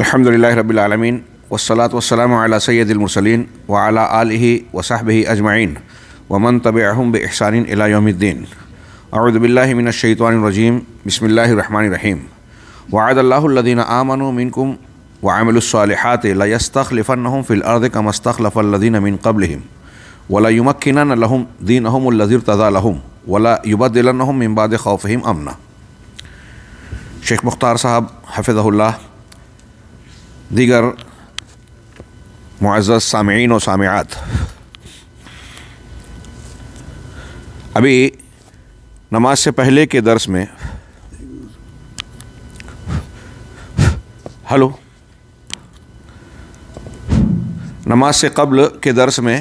الحمد لله رب العالمين والصلاة والسلام على سيد المرسلين وعلى آله وصحبه أجمعين ومن تبعهم بإحسان إلى يوم الدين أعوذ بالله من الشيطان الرجيم بسم الله الرحمن الرحيم وعد الله الذين آمنوا منكم وعملوا الصالحات ليستخلفنهم في الأرض كما استخلف الذين من قبلهم ولا يمكنن لهم دينهم الذي ارتضى لهم ولا يبدلنهم من بعد خوفهم أمنا شيخ مختار صاحب حفظه الله दीगर मुआज़ सामीन और सामयात अभी नमाज से पहले के दर्स में हलो नमाज से कबल के दर्स में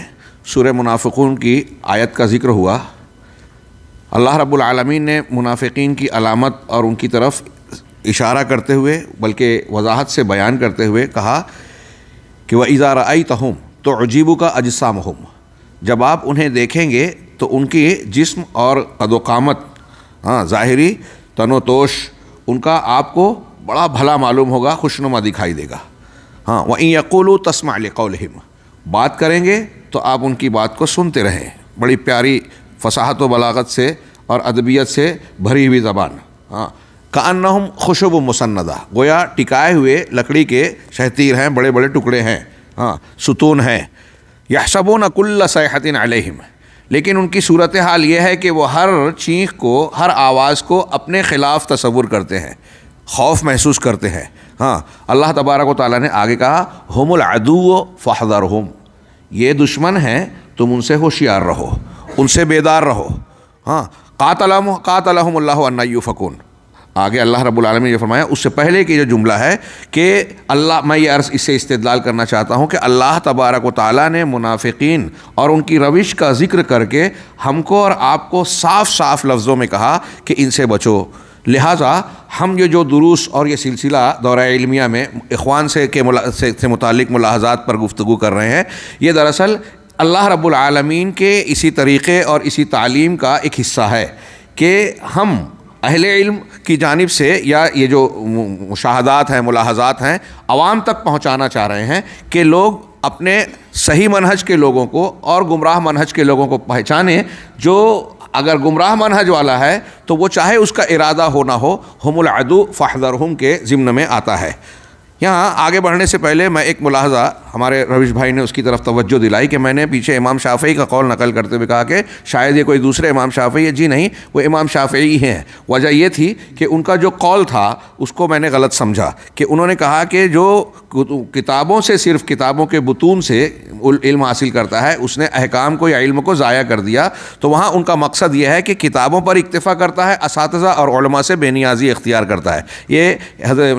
सूर्य मुनाफ़ुन की आयत का ज़िक्र हुआ अल्लाह रब्बुल रबालमीन ने मुनाफिकीन की अलामत और उनकी तरफ इशारा करते हुए बल्कि वजाहत से बयान करते हुए कहा कि वह इज़ारा आई तो हम तो अजीबू का अजसाम हम जब आप उन्हें देखेंगे तो उनके जिस्म और कदोकामत हाँ ज़ाहरी तनोतोश उनका आपको बड़ा भला मालूम होगा खुशनुमा दिखाई देगा हाँ वहीं यकोलो तस्मा बात करेंगे तो आप उनकी बात को सुनते रहें बड़ी प्यारी फसाहत व बलागत से और अदबियत से भरी हुई ज़बान हाँ कानहम खुशब मुसन्दा गोया टिकाए हुए लकड़ी के शहतीर हैं बड़े बड़े टुकड़े हैं हाँ सुतून हैं यह सबो नकुल्ल सयाहतिन अलहम लेकिन उनकी सूरत हाल यह है कि वह हर चीख को हर आवाज़ को अपने ख़िलाफ़ तस्वुर करते हैं खौफ महसूस करते हैं हाँ अल्लाह तबारक ताली ने आगे कहा हमल अदू फ़ाहदर हम ये दुश्मन हैं तुम उनसे होशियार रहो उनसे बेदार रहो हाँ कातलम कातलहम्ला फ़कून आगे अल्लाह रब्बुल आलमीन ने फरमाया उससे पहले की जो जुमला है कि अल्लाह मैं ये अर्ज़ इससे इस्तेदलाल करना चाहता हूँ कि अल्लाह तबारक ताली ने मुनाफिकीन और उनकी रविश का जिक्र करके हमको और आपको साफ साफ लफ्ज़ों में कहा कि इनसे बचो लिहाजा हम ये जो दुरूस और ये सिलसिला दौरा इलमिया में इखवान से के मुला, से, से मुतक मुलाजात पर गुफ्तु कर रहे हैं ये दरअसल अल्लाह रब्बुल आलमीन के इसी तरीक़े और इसी तालीम का एक हिस्सा है कि हम अहल इल्म की जानब से या ये जो मुशाहदात हैं मुलाहजात हैं आवाम तक पहुँचाना चाह रहे हैं कि लोग अपने सही मनहज के लोगों को और गुमराह मनहज के लोगों को पहचाने जो अगर गुमराह मनहज वाला है तो वो चाहे उसका इरादा हो ना हो हमलदू फ़ाहदरहम के ज़िम्न में आता है यहाँ आगे बढ़ने से पहले मैं एक मुलाहजा हमारे रविश भाई ने उसकी तरफ तवज्जो दिलाई कि मैंने पीछे इमाम शाफी का कौल नकल करते हुए कहा कि शायद ये कोई दूसरे इमाम शाफी है जी नहीं वो इमाम शाफी हैं वजह ये थी कि उनका जो कौल था उसको मैंने गलत समझा कि उन्होंने कहा कि जो किताबों से सिर्फ किताबों के बतून से इल्म हासिल करता है उसने अहकाम को या इल्म को ज़ाया कर दिया तो वहाँ उनका मकसद यह है कि किताबों पर इक्तफ़ा करता है इस और से बेनियाजी इख्तियार करता है ये हजरत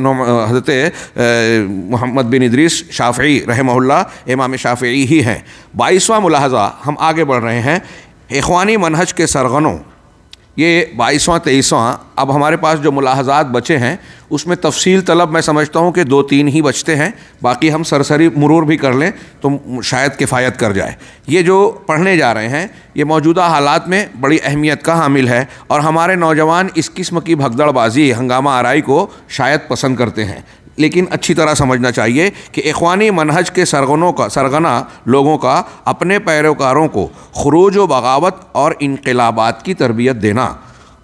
मोहम्मद बिन इदरीस शाफ़ी रहमल्ला इमाम शाफ़ी ही हैं बाईसवा मुलाहजा हम आगे बढ़ रहे हैं इखवानी मनहज के सरगनों ये बाईसवां तेईसवां अब हमारे पास जो मुलाहजात बचे हैं उसमें तफसील तलब मैं समझता हूँ कि दो तीन ही बचते हैं बाकी हम सरसरी मरूर भी कर लें तो शायद किफ़ायत कर जाए ये जो पढ़ने जा रहे हैं ये मौजूदा हालात में बड़ी अहमियत का हामिल है और हमारे नौजवान इस किस्म की भगदड़बाजी हंगामा आरई को शायद पसंद करते हैं लेकिन अच्छी तरह समझना चाहिए कि इखवानी मनहज के सरगनों का सरगना लोगों का अपने पैरोकारों को खरूज व बगावत और इनकलाबात की तरबियत देना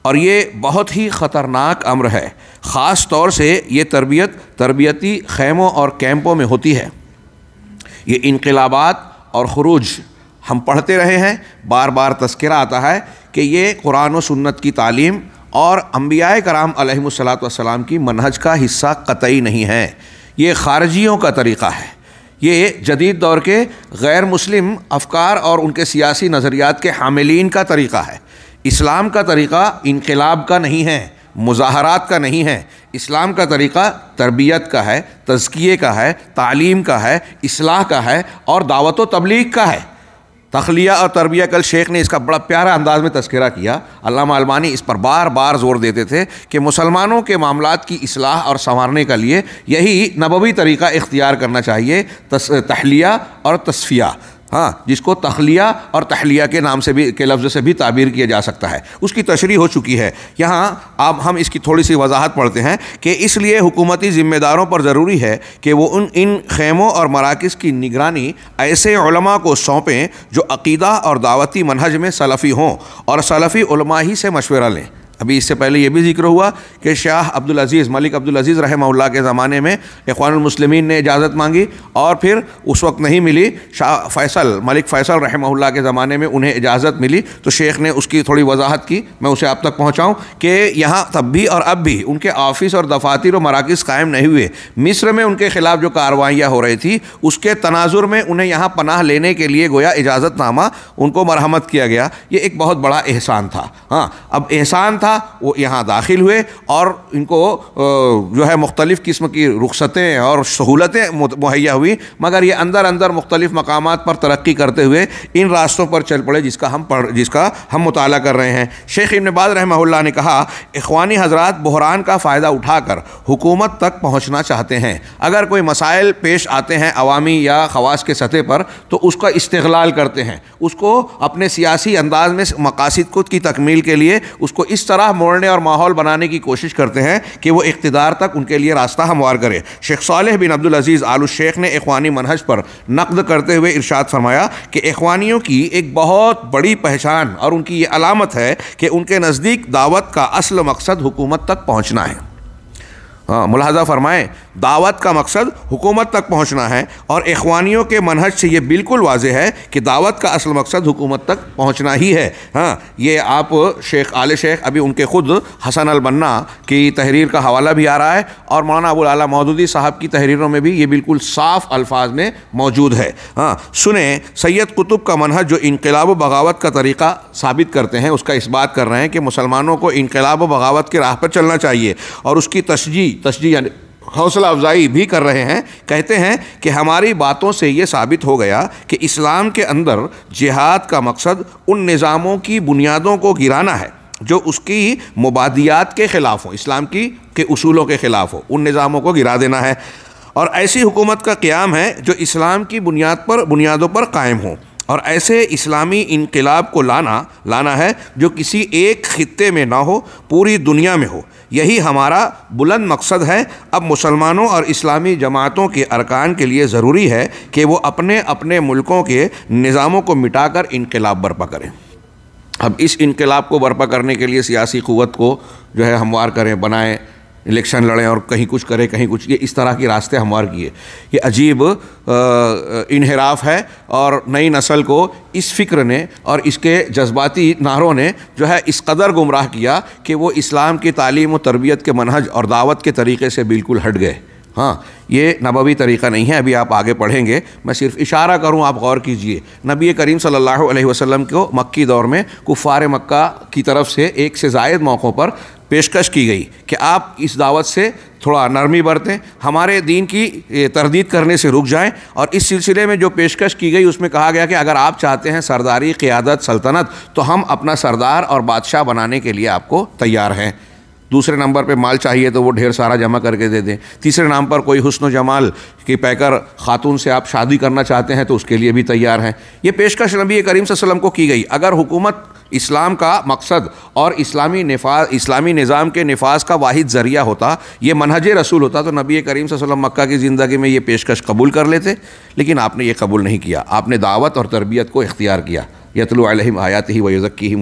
और ये बहुत ही ख़तरनाक अम्र है ख़ास तौर से ये तरबियत तरबियती खैमों और कैंपों में होती है ये इनकलाबात और खरूज हम पढ़ते रहे हैं बार बार तस्करा आता है कि ये कुरान सन्नत सुन्नत की तालीम और अम्बिया कराम सलाम की मनहज का हिस्सा कतई नहीं है ये खारजियों का तरीक़ा है ये जदीद दौर के गैर मुस्लिम अफकार और उनके सियासी नज़रियात के हामिलीन का तरीक़ा है इस्लाम का तरीक़ा इनकलाब का नहीं है मुजाहरात का नहीं है इस्लाम का तरीक़ा तरबियत का है तज़किए का है तालीम का है असलाह का है और दावत तबलीग का है तखलिया और तरबिया कल शेख ने इसका बड़ा प्यारा अंदाज में तस्करा किया अलामा अलमानी इस पर बार बार जोर देते थे कि मुसलमानों के मामला की असलाह और संवारने के लिए यही नबवी तरीका इख्तियार करना चाहिए तस, तहलिया और तस्फिया हाँ जिसको तखलिया और तहलिया के नाम से भी के लफ्ज़ से भी ताबीर किया जा सकता है उसकी तशरी हो चुकी है यहाँ आप हम इसकी थोड़ी सी वजाहत पढ़ते हैं कि इसलिए हुकूमती ज़िम्मेदारों पर ज़रूरी है कि वो उन इन खेमों और मराकज़ की निगरानी ऐसे उलमा को सौंपें जो अकीदा और दावती मनहज में सलफ़ी हों और सलफ़ी उलमा ही से मशवरा लें अभी इससे पहले यह भी जिक्र हुआ कि शाह अब्दुल अजीज़ मलिक अब्दुल अजीज़ रहमल्ला के ज़माने में इखवानमसलिमिन ने इजाज़त मांगी और फिर उस वक्त नहीं मिली शाह फैसल मलिक फ़ैसल रहमल्ला के ज़माने में उन्हें इजाज़त मिली तो शेख ने उसकी थोड़ी वजाहत की मैं उसे आप तक पहुँचाऊँ कि यहाँ तब भी और अब भी उनके ऑफिस और दफातर और मराकज़ कायम नहीं हुए मिस्र में उनके ख़िलाफ़ जो कार्रवाइयाँ हो रही थी उसके तनाजुर में उन्हें यहाँ पनाह लेने के लिए गोया इजाज़तनामा उनको मरहमत किया गया ये एक बहुत बड़ा एहसान था हाँ अब एहसान था वो यहाँ दाखिल हुए और इनको जो है मुख्तलिफ़ किस्म की रुख्सतें और सहूलतें मुहैया हुई मगर ये अंदर अंदर मुख्तलिफ़ मकाम पर तरक्की करते हुए इन रास्तों पर चल पड़े जिसका हम पढ़ जिसका हम मुताल कर रहे हैं शेख इबाद रहमल्ला ने कहा अखवानी हजरात बहरान का फ़ायदा उठाकर हुकूमत तक पहुँचना चाहते हैं अगर कोई मसाइल पेश आते हैं अवामी या खवास के सतह पर तो उसका इस्तेलाल करते हैं उसको अपने सियासी अंदाज में मकासद को की तकमील के लिए उसको इस तरह तरह मोड़ने और माहौल बनाने की कोशिश करते हैं कि वो इकतदार तक उनके लिए रास्ता हमवार करे शेख साल बिन अब्दुल अजीज़ आलू शेख ने अखवानी मनहज पर नकद करते हुए इरशाद फरमाया कि अखवानियों की एक बहुत बड़ी पहचान और उनकी ये अलामत है कि उनके नज़दीक दावत का असल मकसद हुकूमत तक पहुँचना है हाँ मुलाजा फरमाएँ दावत का मकसद हुकूमत तक पहुंचना है और इखवानियों के मनहज से ये बिल्कुल वाज है कि दावत का असल मकसद हुकूमत तक पहुंचना ही है हाँ ये आप शेख आले शेख अभी उनके खुद हसन अलबन्ना की तहरीर का हवाला भी आ रहा है और मौलाना अबुल आला मौदूदी साहब की तहरीरों में भी ये बिल्कुल साफ अल्फाज में मौजूद है हाँ सुने सैयद कुतुब का मनहज जो इनकलाब बगावत का तरीका साबित करते हैं उसका इस बात कर रहे हैं कि मुसलमानों को इनकलाब बगावत के राह पर चलना चाहिए और उसकी तशजी तशजी यानी हौसला अफजाई भी कर रहे हैं कहते हैं कि हमारी बातों से ये साबित हो गया कि इस्लाम के अंदर जिहाद का मकसद उन निज़ामों की बुनियादों को गिराना है जो उसकी मुबादियात के ख़िलाफ़ हो इस्लाम की के असूलों के ख़िलाफ़ हो उन निज़ामों को गिरा देना है और ऐसी हुकूमत का क़्याम है जो इस्लाम की बुनियाद पर बुनियादों पर कायम हो और ऐसे इस्लामी इनकलाब को लाना लाना है जो किसी एक खत्े में ना हो पूरी दुनिया में हो यही हमारा बुलंद मकसद है अब मुसलमानों और इस्लामी जमातों के अरकान के लिए ज़रूरी है कि वो अपने अपने मुल्कों के निज़ामों को मिटाकर इनकलाब बर्पा करें अब इस इनकलाब को बर्पा करने के लिए सियासी क़वत को जो है हमवार करें बनाएँ इलेक्शन लड़ें और कहीं कुछ करें कहीं कुछ ये इस तरह के रास्ते हमवार किए ये अजीब इनहराफ है और नई नस्ल को इस फिक्र ने और इसके जज्बाती नारों ने जो है इस कदर गुमराह किया कि वो इस्लाम की तालीम और तरबियत के मनहज और दावत के तरीके से बिल्कुल हट गए हाँ ये नबवी तरीका नहीं है अभी आप आगे पढ़ेंगे मैं सिर्फ इशारा करूँ आप गौर कीजिए नबी करीम सल्लल्लाहु अलैहि वसल्लम को मक्की दौर में कुफ़ार मक्का की तरफ से एक से जायद मौक़ों पर पेशकश की गई कि आप इस दावत से थोड़ा नरमी बरतें हमारे दीन की तरदीद करने से रुक जाएं और इस सिलसिले में जो पेशकश की गई उसमें कहा गया कि अगर आप चाहते हैं सरदारी क़ियादत सल्तनत तो हम अपना सरदार और बादशाह बनाने के लिए आपको तैयार हैं दूसरे नंबर पे माल चाहिए तो वो ढेर सारा जमा करके दे दें तीसरे नाम पर कोई हसन जमाल की पैकर खातून से आप शादी करना चाहते हैं तो उसके लिए भी तैयार हैं ये पेशकश नबी करीम वसम को की गई अगर हुकूमत इस्लाम का मकसद और इस्लामी नफा इस्लामी निज़ाम के नफाज का वाद ज़रिया होता ये मनहज रसूल होता तो नबी करीम वसल्लम मक्का की ज़िंदगी में ये पेशकश कबूल कर लेते लेकिन आपने ये कबूल नहीं किया आपने दावत और तरबियत को इख्तियार किया यतलु आयात ही वज़क्की ही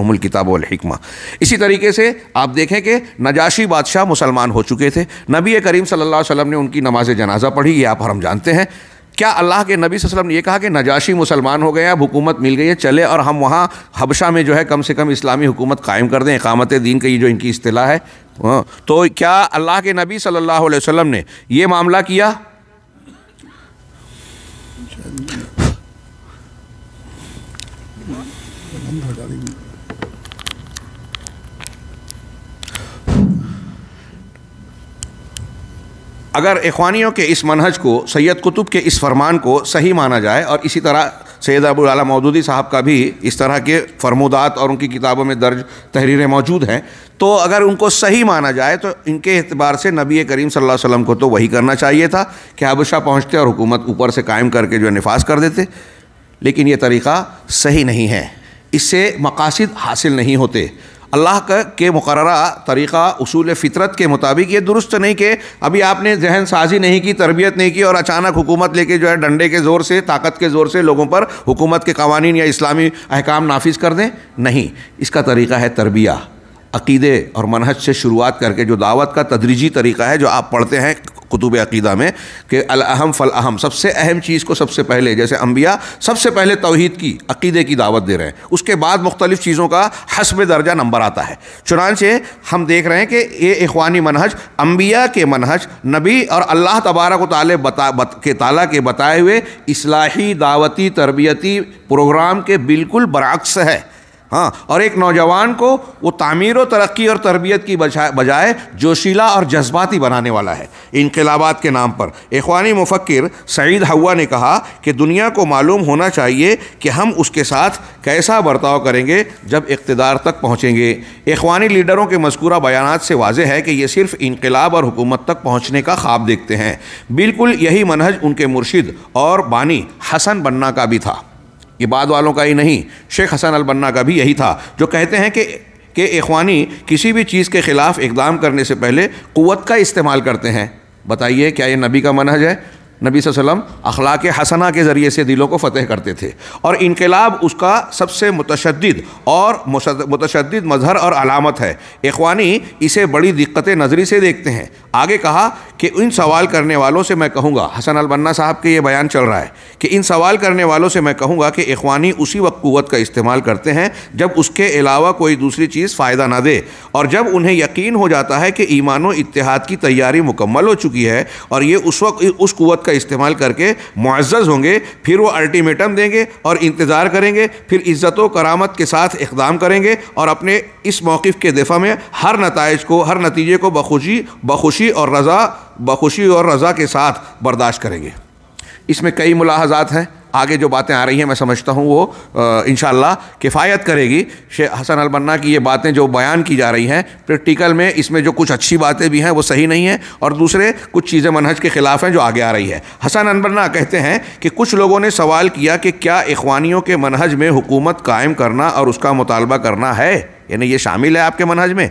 वमल किताब अलहिकमा इसी तरीके से आप देखें कि नजाशी बादशाह मुसलमान हो चुके थे नबी करीम सल्ला वसम ने उनकी नमाज जनाजा पढ़ी ये आप हम जानते हैं क्या अल्लाह के नबी वसल्लम ने यह कहा कि नजाशी मुसलमान हो गए अब हुकूमत मिल गई है चले और हम वहाँ हबशा में जो है कम से कम इस्लामी हुकूमत कायम कर दें इकामत दीन की जो इनकी अतलाह है हाँ, तो क्या अल्लाह के नबी सल्लल्लाहु अलैहि वसल्लम ने यह मामला किया अगर इखवानियों के इस मनहज को सैयद कुतुब के इस फरमान को सही माना जाए और इसी तरह सैयद अबूल मौदूदी साहब का भी इस तरह के फरमोदात और उनकी किताबों में दर्ज तहरीरें मौजूद हैं तो अगर उनको सही माना जाए तो इनके अतबार से नबी करीम सल्लल्लाहु अलैहि को तो वही करना चाहिए था कि हबशा पहुँचते और हुकूमत ऊपर से कायम करके जो नफाज कर देते लेकिन ये तरीक़ा सही नहीं है इससे मकासद हासिल नहीं होते अल्लाह के मुकर तरीक़ा उसूल फ़ितरत के मुताबिक ये दुरुस्त नहीं कि अभी आपने जहन साजी नहीं की तरबियत नहीं की और अचानक हुकूमत लेके जो है डंडे के ज़ोर से ताकत के ज़ोर से लोगों पर हुकूमत के कवानीन या इस्लामी अहकाम नाफिज कर दें नहीं इसका तरीक़ा है तरबिया अकीदे और मनहज से शुरुआत करके जो दावत का तदरीजी तरीका है जो आप पढ़ते हैं कुतुब अकीदा में कि अल अहम फ़ल अहम सबसे अहम चीज़ को सबसे पहले जैसे अम्बिया सबसे पहले तोहहीद की अकीदे की दावत दे रहे हैं उसके बाद मुख्तलिफ़ चीज़ों का हसब दर्जा नंबर आता है चुनानचे हम देख रहे हैं कि ये इखवानी मनहज अम्बिया के मनहज नबी और अल्लाह तबारक ताले बता बत, के ताला के बताए हुए असलाही दावती तरबियती प्रोग्राम के बिल्कुल बरक्स है हाँ और एक नौजवान को वो तामीर व तरक्की और तरबियत की बजाय जोशीला और जज्बाती बनाने वाला है इनकलाबात के नाम पर एखवानी मुफक्र सईद हवा ने कहा कि दुनिया को मालूम होना चाहिए कि हम उसके साथ कैसा बर्ताव करेंगे जब इकतदार तक पहुँचेंगे एखवानी लीडरों के मस्कूरा बयान से वाजह है कि ये सिर्फ इनकलाब और हुकूमत तक पहुँचने का ख्वाब देखते हैं बिल्कुल यही मनहज उनके मुर्शिद और बानी हसन बन्ना का भी था ये बाद वालों का ही नहीं शेख हसन अलबन्ना का भी यही था जो कहते हैं कि के इखवानी किसी भी चीज़ के ख़िलाफ़ इकदाम करने से पहले क़वत का इस्तेमाल करते हैं बताइए क्या ये नबी का मनहज है नबी वसम अखलाक हसना के ज़रिए से दिलों को फ़तेह करते थे और इनकलाब उसका सबसे मुतशद और मुतशद मज़हर और अलामत है इखवानी इसे बड़ी दिक्कत नज़री से देखते हैं आगे कहा कि इन सवाल करने वालों से मैं कहूँगा हसन अलबन्ना साहब के ये बयान चल रहा है कि इन सवाल करने वालों से मैं कहूँगा कि इखवानी उसी वक्त क़वत का इस्तेमाल करते हैं जब उसके अलावा कोई दूसरी चीज़ फ़ायदा ना दे और जब उन्हें यकीन हो जाता है कि ईमान व इतिहाद की तैयारी मुकम्मल हो चुकी है और ये उस वक्त उस क़वत का इस्तेमाल करके मुआज़ होंगे फिर वो अल्टीमेटम देंगे और इंतज़ार करेंगे फिर इज़्ज़त व करामत के साथ इकदाम करेंगे और अपने इस मौक़ के दफ़ा में हर नतज को हर नतीजे को बखुशी बखुशी खुशी और रज़ा बखुशी और रज़ा के साथ बर्दाश्त करेंगे इसमें कई मुलाहजात हैं आगे जो बातें आ रही हैं मैं समझता हूँ वो इन किफ़ायत करेगी शेख हसन अलबन्ना की ये बातें जो बयान की जा रही हैं प्रैक्टिकल में इसमें जो कुछ अच्छी बातें भी हैं वो सही नहीं हैं और दूसरे कुछ चीज़ें मनहज के ख़िलाफ़ हैं जो आगे आ रही है हसन अलबन्ना कहते हैं कि कुछ लोगों ने सवाल किया कि क्या इखवानियों के मनहज में हुकूमत कायम करना और उसका मुतालबा करना है यानी ये शामिल है आपके मनहज में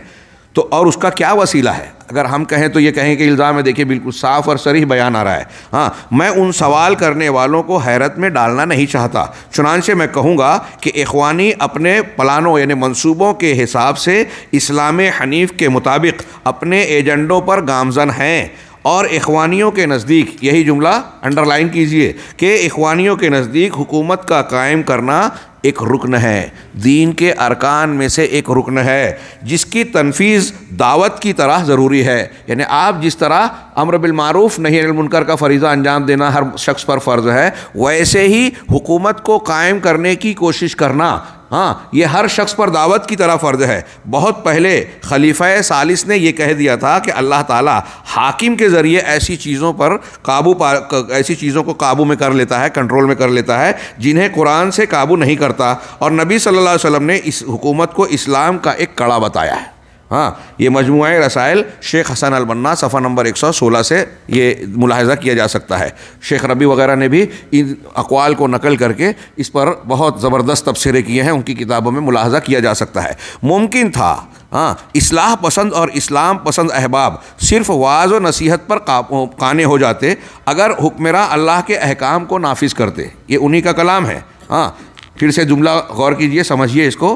तो और उसका क्या वसीला है अगर हम कहें तो ये कहें कि इल्ज़ाम है देखिए बिल्कुल साफ़ और सरी बयान आ रहा है हाँ मैं उन सवाल करने वालों को हैरत में डालना नहीं चाहता चुनानचे मैं कहूँगा कि इखवानी अपने प्लानों यानी मंसूबों के हिसाब से इस्लाम हनीफ के मुताबिक अपने एजेंडों पर गामजन हैं और इखवानियों के नज़दीक यही जुमला अंडरलाइन कीजिए कि इखवानियों के नज़दीक हुकूमत का कायम करना एक रुकन है दीन के अरकान में से एक रुकन है जिसकी तनफीज़ दावत की तरह ज़रूरी है यानी आप जिस तरह अमर बिलमूफ़ नहीं मुनकर का फरीज़ा अंजाम देना हर शख्स पर फ़र्ज़ है वैसे ही हुकूमत को कायम करने की कोशिश करना हाँ ये हर शख्स पर दावत की तरह फ़र्ज है बहुत पहले खलीफ़ सालिस ने यह कह दिया था कि अल्लाह ताला हाकिम के ज़रिए ऐसी चीज़ों पर काबू पा ऐसी चीज़ों को काबू में कर लेता है कंट्रोल में कर लेता है जिन्हें कुरान से काबू नहीं कर करता और नबी सल्लल्लाहु अलैहि वसल्लम ने इस हुकूमत को इस्लाम का एक कड़ा बताया है हाँ ये मजमू रसायल शेख हसन अलबन्ना सफ़ा नंबर 116 से ये मुलाहजा किया जा सकता है शेख रबी वगैरह ने भी इन अकवाल को नकल करके इस पर बहुत ज़बरदस्त तबसरे किए हैं उनकी किताबों में मुलाहजा किया जा सकता है मुमकिन था हाँ इसलाह पसंद और इस्लाम पसंद अहबाब सिर्फ वाज व नसीहत पर काने हो जाते अगर हुक्मरान अल्लाह के अहकाम को नाफिज करते ये उन्हीं का कलाम है हाँ फिर से जुमला गौर कीजिए समझिए इसको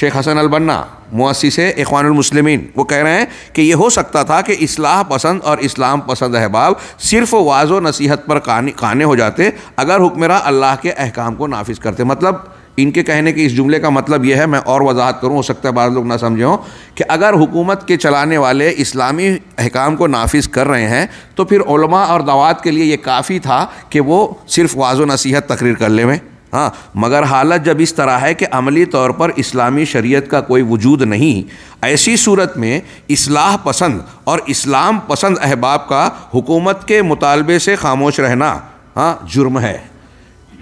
शेख हसन अलबन्ना मुसी से वो कह रहे हैं कि ये हो सकता था कि इस्लाह पसंद और इस्लाम पसंद अहबाब सिर्फ वाज व नसीहत पर काने काने हो जाते अगर हुक्मरा अल्लाह के अहकाम को नाफिज करते मतलब इनके कहने के इस जुमले का मतलब यह है मैं और वजाहत करूँ हो सकता है बाद लोग ना समझे हों कि अगर हुकूमत के चलाने वाले इस्लामी अहकाम को नाफिज कर रहे हैं तो फिर और दवात के लिए ये काफ़ी था कि वो सिर्फ वाजो नसीहत तकरीर कर लेवें हाँ मगर हालत जब इस तरह है कि अमली तौर पर इस्लामी शरीयत का कोई वजूद नहीं ऐसी सूरत में इसलाह पसंद और इस्लाम पसंद अहबाब का हुकूमत के मुतालबे से खामोश रहना हाँ जुर्म है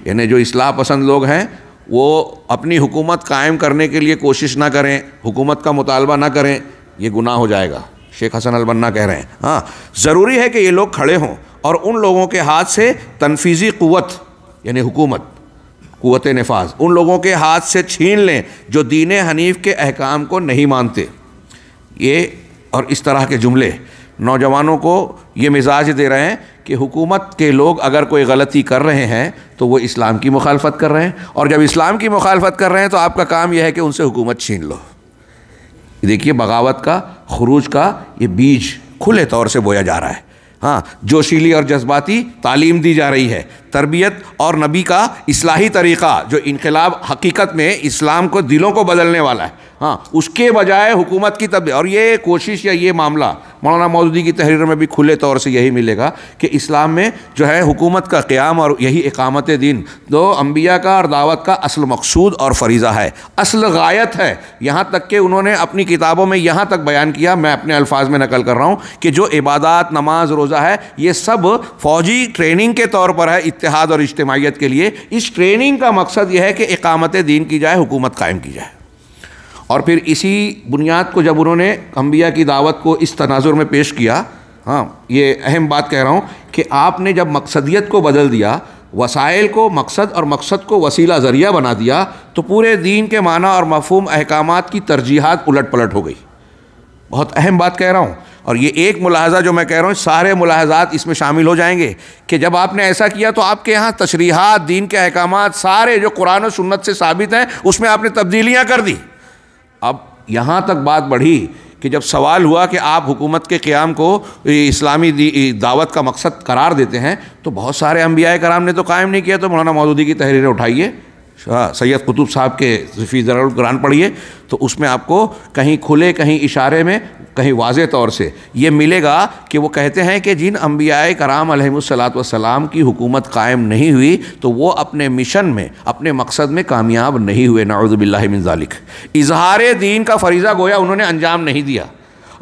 यानी जो इसलाह पसंद लोग हैं वो अपनी हुकूमत कायम करने के लिए कोशिश ना करें हुकूमत का मुतालबा ना करें ये गुनाह हो जाएगा शेख हसन अलबन्ना कह रहे हैं हाँ ज़रूरी है कि ये लोग खड़े हों और उन लोगों के हाथ से तनफीजी क़वत यानी हुकूमत क़वत नफाज उन लोगों के हाथ से छीन लें जो दीन हनीफ के अहकाम को नहीं मानते ये और इस तरह के जुमले नौजवानों को ये मिजाज दे रहे हैं कि हुकूमत के लोग अगर कोई गलती कर रहे हैं तो वो इस्लाम की मुखालफत कर रहे हैं और जब इस्लाम की मुखालफत कर रहे हैं तो आपका काम यह है कि उनसे हुकूमत छीन लो देखिए बगावत का खरूज का ये बीज खुले तौर से बोया जा रहा है हाँ जोशीली और जज्बाती तालीम दी जा रही है तरबियत और नबी का इसलाही तरीक़ा जो इनकलाब हकीकत में इस्लाम को दिलों को बदलने वाला है हाँ उसके बजाय हुकूमत की तब और ये कोशिश या ये मामला मौलाना मौजूदी की तहरीर में भी खुले तौर से यही मिलेगा कि इस्लाम में जो है हुकूमत का क़्याम और यही इकामत दिन दो अम्बिया का और दावत का असल मकसूद और फरीज़ा है असल गायत है यहाँ तक कि उन्होंने अपनी किताबों में यहाँ तक बयान किया मैं अपने अल्फाज में नकल कर रहा हूँ कि जो इबादत नमाज रोज़ा है ये सब फ़ौजी ट्रेनिंग के तौर पर है इतिहाद और इज्तमाहीत के लिए इस ट्रेनिंग का मकसद यह है कि इकामत दीन की जाए हुकूमत कायम की जाए और फिर इसी बुनियाद को जब उन्होंने अम्बिया की दावत को इस तनाजुर में पेश किया हाँ ये अहम बात कह रहा हूँ कि आपने जब मकसदियत को बदल दिया वसाइल को मकसद और मकसद को वसीला ज़रिया बना दिया तो पूरे दीन के माना और मफहम अहकाम की तरजीहत उलट पलट हो गई बहुत अहम बात कह रहा हूँ और ये एक मुलाहजा जो मैं कह रहा हूँ सारे मुलाहजात इसमें शामिल हो जाएंगे कि जब आपने ऐसा किया तो आपके यहाँ तशरीहत दीन के अहकाम सारे जो कुरान और सुन्नत से साबित हैं उसमें आपने तब्दीलियाँ कर दी अब यहाँ तक बात बढ़ी कि जब सवाल हुआ कि आप हुकूमत के क़्याम को इस्लामी दावत का मकसद करार देते हैं तो बहुत सारे अम्बिया कराम ने तो कायम नहीं किया तो मौलाना मौदूदी की तहरीरें उठाइए हाँ, सैयद कुतुब साहब के फ़ी जरा कुरान पढ़िए तो उसमें आपको कहीं खुले कहीं इशारे में कहीं वाज तौर से ये मिलेगा कि वो कहते हैं कि जिन अम्बिया कराम सलाम की हुकूमत कायम नहीं हुई तो वो अपने मिशन में अपने मकसद में कामयाब नहीं हुए नाउज़बिल्लिन इजहार दीन का फरीज़ा गोया उन्होंने अंजाम नहीं दिया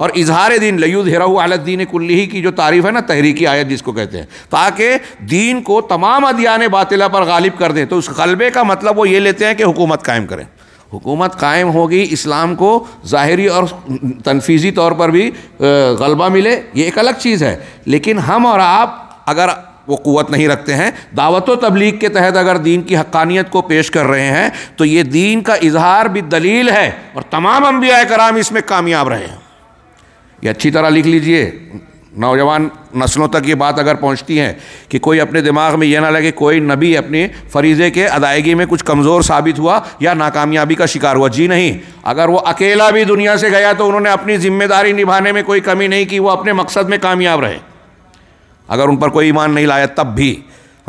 और इजहार दीन लयूद हिराऊ दीन कुल्ली की जो तारीफ़ है ना तहरीकी आयत जिसको कहते हैं ताकि दीन को तमाम अदियान बातिला पर गालिब कर दें तो उस गलबे का मतलब वो ये लेते हैं कि हुकूमत कायम करें हुकूमत कायम होगी इस्लाम को ज़ाहरी और तनफीजी तौर पर भी गलबा मिले ये एक अलग चीज़ है लेकिन हम और आप अगर वो क़वत नहीं रखते हैं दावत तबलीग के तहत अगर दीन की हक्कानियत को पेश कर रहे हैं तो ये दीन का इजहार भी दलील है और तमाम अम्बिया कराम इसमें कामयाब रहे हैं ये अच्छी तरह लिख लीजिए नौजवान नस्लों तक ये बात अगर पहुंचती है कि कोई अपने दिमाग में यह ना लगे कोई नबी अपने फरीज़े के अदायगी में कुछ कमज़ोर साबित हुआ या नाकामयाबी का शिकार हुआ जी नहीं अगर वो अकेला भी दुनिया से गया तो उन्होंने अपनी जिम्मेदारी निभाने में कोई कमी नहीं की वो अपने मकसद में कामयाब रहे अगर उन पर कोई ईमान नहीं लाया तब भी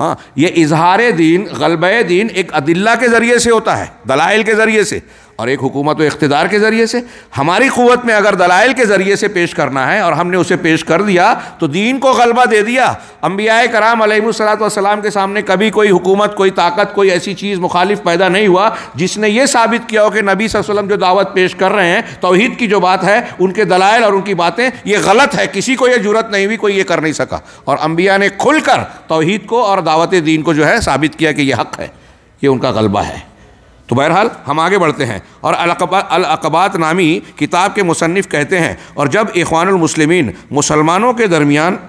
हाँ ये इजहार दीन गलब दीन एक अदिल्ला के ज़रिए से होता है दलाइल के ज़रिए से और एक हुकूमत इकतदार के ज़रिए से हमारी क़वत में अगर दलाइल के ज़रिए से पेश करना है और हमने उसे पेश कर दिया तो दीन को गलबा दे दिया अम्बिया कराम सलाम के सामने कभी कोई हुकूमत कोई ताकत कोई ऐसी चीज़ मुखालिफ पैदा नहीं हुआ जिसने ये साबित किया हो कि नबी वसलम जो दावत पेश कर रहे हैं तोहहीद की जो बात है उनके दलाइल और उनकी बातें ये गलत है किसी को यह जरूरत नहीं हुई कोई ये कर नहीं सका और अम्बिया ने कर तोहहीद को और दावत दीन को जो है साबित किया कि यह हक है ये उनका गलबा है तो बहरहाल हम आगे बढ़ते हैं और अलकबात नामी किताब के मुसनफ़ कहते हैं और जब इखवानमसलिमिन मुसलमानों के दरमियान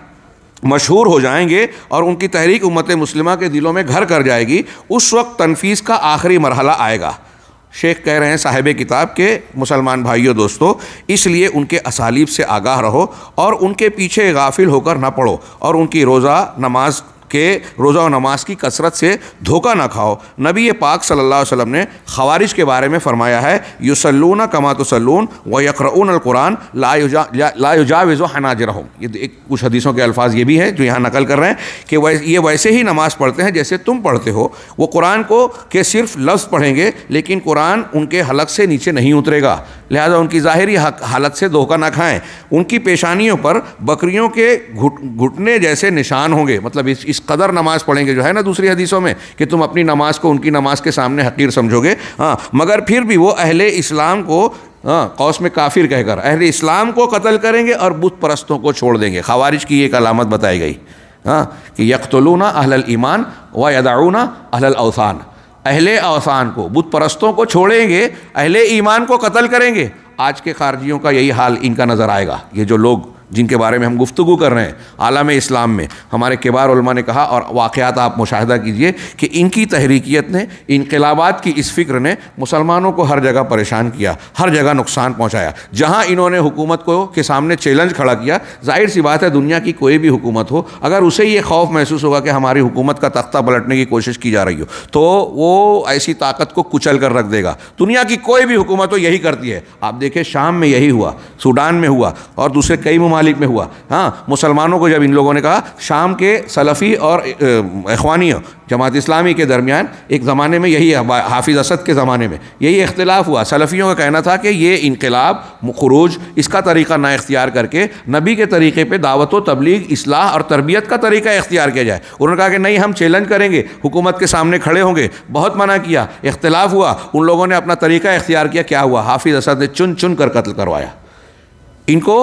मशहूर हो जाएंगे और उनकी तहरीक उम्मत मुस्लिमा के दिलों में घर कर जाएगी उस वक्त तनफीस का आखिरी मरहला आएगा शेख कह रहे हैं साहिब किताब के मुसलमान भाइयों दोस्तों इसलिए उनके असालीब से आगाह रहो और उनके पीछे गाफिल होकर ना पढ़ो और उनकी रोज़ा नमाज कि रोज़ा और नमाज की कसरत से धोखा ना खाओ नबी पाक सल्लल्लाहु अलैहि वसल्लम ने खवारिश के बारे में फरमाया है युसलून कमा तसलून व ला लायुजाविज़ हनाजर हो ये एक कुछ हदीसों के अल्फाज ये भी हैं जो यहाँ नकल कर रहे हैं कि वै, ये वैसे ही नमाज़ पढ़ते हैं जैसे तुम पढ़ते हो वो कुरान को के सिर्फ लफ्ज़ पढ़ेंगे लेकिन कुरान उनके हलक से नीचे नहीं उतरेगा लिहाजा उनकी ज़ाहरी हालत से धोखा ना खाएँ उनकी पेशानियों पर बकरियों के घुट घुटने जैसे निशान होंगे मतलब इस इस कदर नमाज़ पढ़ेंगे जो है ना दूसरी हदीसों में कि तुम अपनी नमाज को उनकी नमाज के सामने हकीर समझोगे हाँ मगर फिर भी वो अहले इस्लाम को हाँ कौस में काफिर कहकर अहले इस्लाम को कत्ल करेंगे और बुत परस्तों को छोड़ देंगे खवारिज की एक अलामत बताई गई हाँ कि यकतलूना अहल ईमान व यदाऊना अहल अवसान अहले अवसान को बुत परस्तों को छोड़ेंगे अहले ईमान को कत्ल करेंगे आज के खारजियों का यही हाल इनका नज़र आएगा ये जो लोग जिनके बारे में हम गुफ्तु कर रहे हैं आलम इस्लाम में हमारे किबार ने कहा और वाक़ात आप मुशाह कीजिए कि इनकी तहरीकियत ने इनकलाबात की इस फ़िक्र ने मुसलमानों को हर जगह परेशान किया हर जगह नुकसान पहुँचाया जहाँ इन्होंने हुकूमत को के सामने चैलेंज खड़ा किया जाहिर सी बात है दुनिया की कोई भी हुकूमत हो अगर उसे ये खौफ महसूस होगा कि हमारी हुकूमत का तख्ता पलटने की कोशिश की जा रही हो तो वो ऐसी ताकत को कुचल कर रख देगा दुनिया की कोई भी हुकूमत हो यही करती है आप देखें शाम में यही हुआ सूडान में हुआ और दूसरे कई ममालिक ममालिक में हुआ हाँ मुसलमानों को जब इन लोगों ने कहा शाम के सलफ़ी और अखवानी जमात इस्लामी के दरमियान एक ज़माने में यही हाफिज़ असद के ज़माने में यही इख्तलाफ हुआ सलफ़ियों का कहना था कि ये इनकलाब खरूज इसका तरीका ना इख्तियार करके नबी के तरीके पर दावत व तबलीग असलाह और तरबियत का तरीका इख्तियार किया जाए उन्होंने कहा कि नहीं हम चैलेंज करेंगे हुकूमत के सामने खड़े होंगे बहुत मना किया इख्तलाफ हुआ उन लोगों ने अपना तरीका इख्तियार किया क्या हुआ हाफिज़ असद ने चुन चुन कर कत्ल करवाया इनको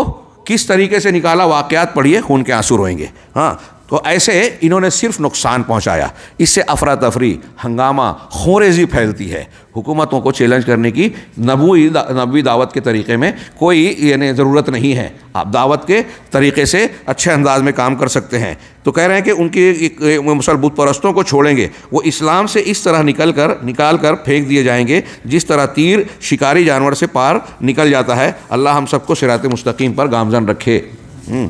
किस तरीके से निकाला वाकयात पढ़िए खून के आंसू रोएंगे हाँ तो ऐसे इन्होंने सिर्फ नुकसान पहुंचाया इससे अफरा तफरी हंगामा खोरेजी फैलती है हुकूमतों को चैलेंज करने की नबूई दा, नबी दावत के तरीके में कोई यानी ज़रूरत नहीं है आप दावत के तरीके से अच्छे अंदाज में काम कर सकते हैं तो कह रहे हैं कि उनकी मुसल बुत परस्तों को छोड़ेंगे वो इस्लाम से इस तरह निकल कर निकाल कर फेंक दिए जाएंगे जिस तरह तीर शिकारी जानवर से पार निकल जाता है अल्लाह हम सबको सिरात मुस्तकीम पर गामजन रखे हम्म।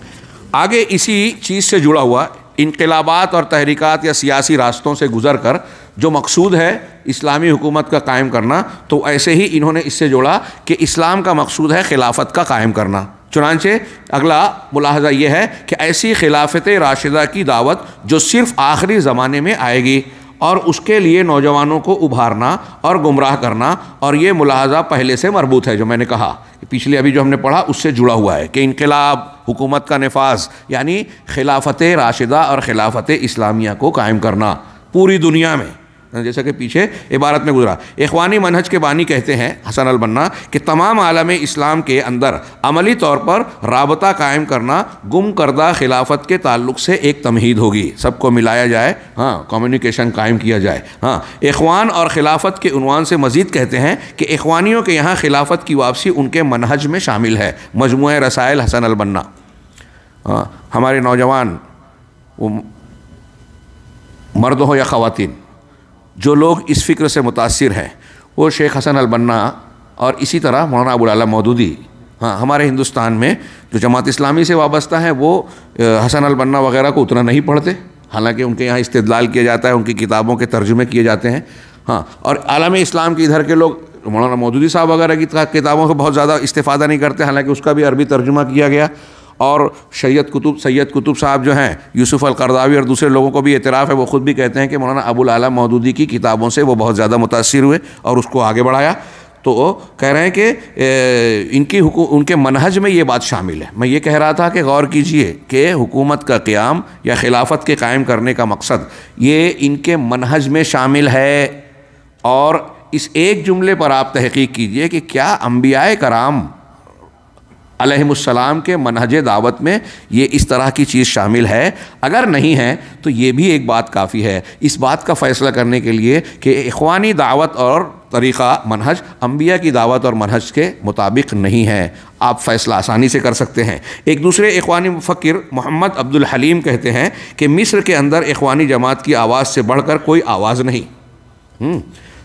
आगे इसी चीज़ से जुड़ा हुआ इनकलाबात और तहरीक़त या सियासी रास्तों से गुजर कर जो मकसूद है इस्लामी हुकूमत का कायम करना तो ऐसे ही इन्होंने इससे जोड़ा कि इस्लाम का मकसूद है खिलाफत का कायम करना चुनानचे अगला मुलाजा यह है कि ऐसी खिलाफत राशिदा की दावत जो सिर्फ़ आखिरी ज़माने में आएगी और उसके लिए नौजवानों को उभारना और गुमराह करना और ये मुलाजा पहले से मरबूत है जो मैंने कहा पिछले अभी जो हमने पढ़ा उससे जुड़ा हुआ है कि इनकलाब हुकूमत का नफाज यानी खिलाफत राशिदा और खिलाफत इस्लामिया को कायम करना पूरी दुनिया में जैसा कि पीछे इबारत में गुजरा इखवानी मनहज के बानी कहते हैं हसन अलबन्ना कि तमाम आलम इस्लाम के अंदर अमली तौर पर रबता कायम करना गुम करदा खिलाफत के ताल्लुक से एक तमहीद होगी सबको मिलाया जाए हाँ कम्युनिकेशन कायम किया जाए हाँ इखवान और खिलाफत के उनवान से मज़ीद कहते हैं कि इखवानियों के यहाँ खिलाफत की वापसी उनके मनहज में शामिल है मजमू रसायल हसन अलबन्ना हाँ हमारे नौजवान वो मर्द हो या ख़वान जो लोग इस फ़िक्र से मुतासर हैं वो शेख हसन अलबन्ना और इसी तरह मौलाना अबुल मौदूदी हाँ हमारे हिंदुस्तान में जो जमात इस्लामी से वाबस्ता है वो हसन अलबन्ना वगैरह को उतना नहीं पढ़ते हालांकि उनके यहाँ इस्तलाल किया जाता है उनकी किताबों के तर्जुमे किए जाते हैं हाँ और आलम इस्लाम के इधर के लोग मौलाना मौदूदी साहब वगैरह की किताबों का बहुत ज़्यादा इस्तेफादा नहीं करते हालांकि उसका भी अरबी तर्जुमा किया गया और सैयद कुतुब सैयद कुतुब साहब जो हैं यूसुफ़ अलकरदावी और दूसरे लोगों को भी एतराफ़ है वो ख़ुद भी कहते हैं कि मौलाना अबुल आला मौदूदी की किताबों से वो बहुत ज़्यादा मुतासर हुए और उसको आगे बढ़ाया तो कह रहे हैं कि इनकी उनके मनहज में ये बात शामिल है मैं ये कह रहा था कि गौर कीजिए कि हुकूमत का क़्याम या खिलाफत के कायम करने का मकसद ये इनके मनहज में शामिल है और इस एक जुमले पर आप तहकीक कीजिए कि क्या अम्बिया कराम अलहसलाम के मनहज दावत में ये इस तरह की चीज़ शामिल है अगर नहीं है तो ये भी एक बात काफ़ी है इस बात का फ़ैसला करने के लिए कि इखवानी दावत और तरीक़ा मनहज अम्बिया की दावत और मनहज के मुताबिक नहीं है आप फ़ैसला आसानी से कर सकते हैं एक दूसरे इखवानी फ़किर मोहम्मद अब्दुल हलीम कहते हैं कि मिस्र के अंदर इखवानी जमात की आवाज़ से बढ़कर कोई आवाज़ नहीं हम्म।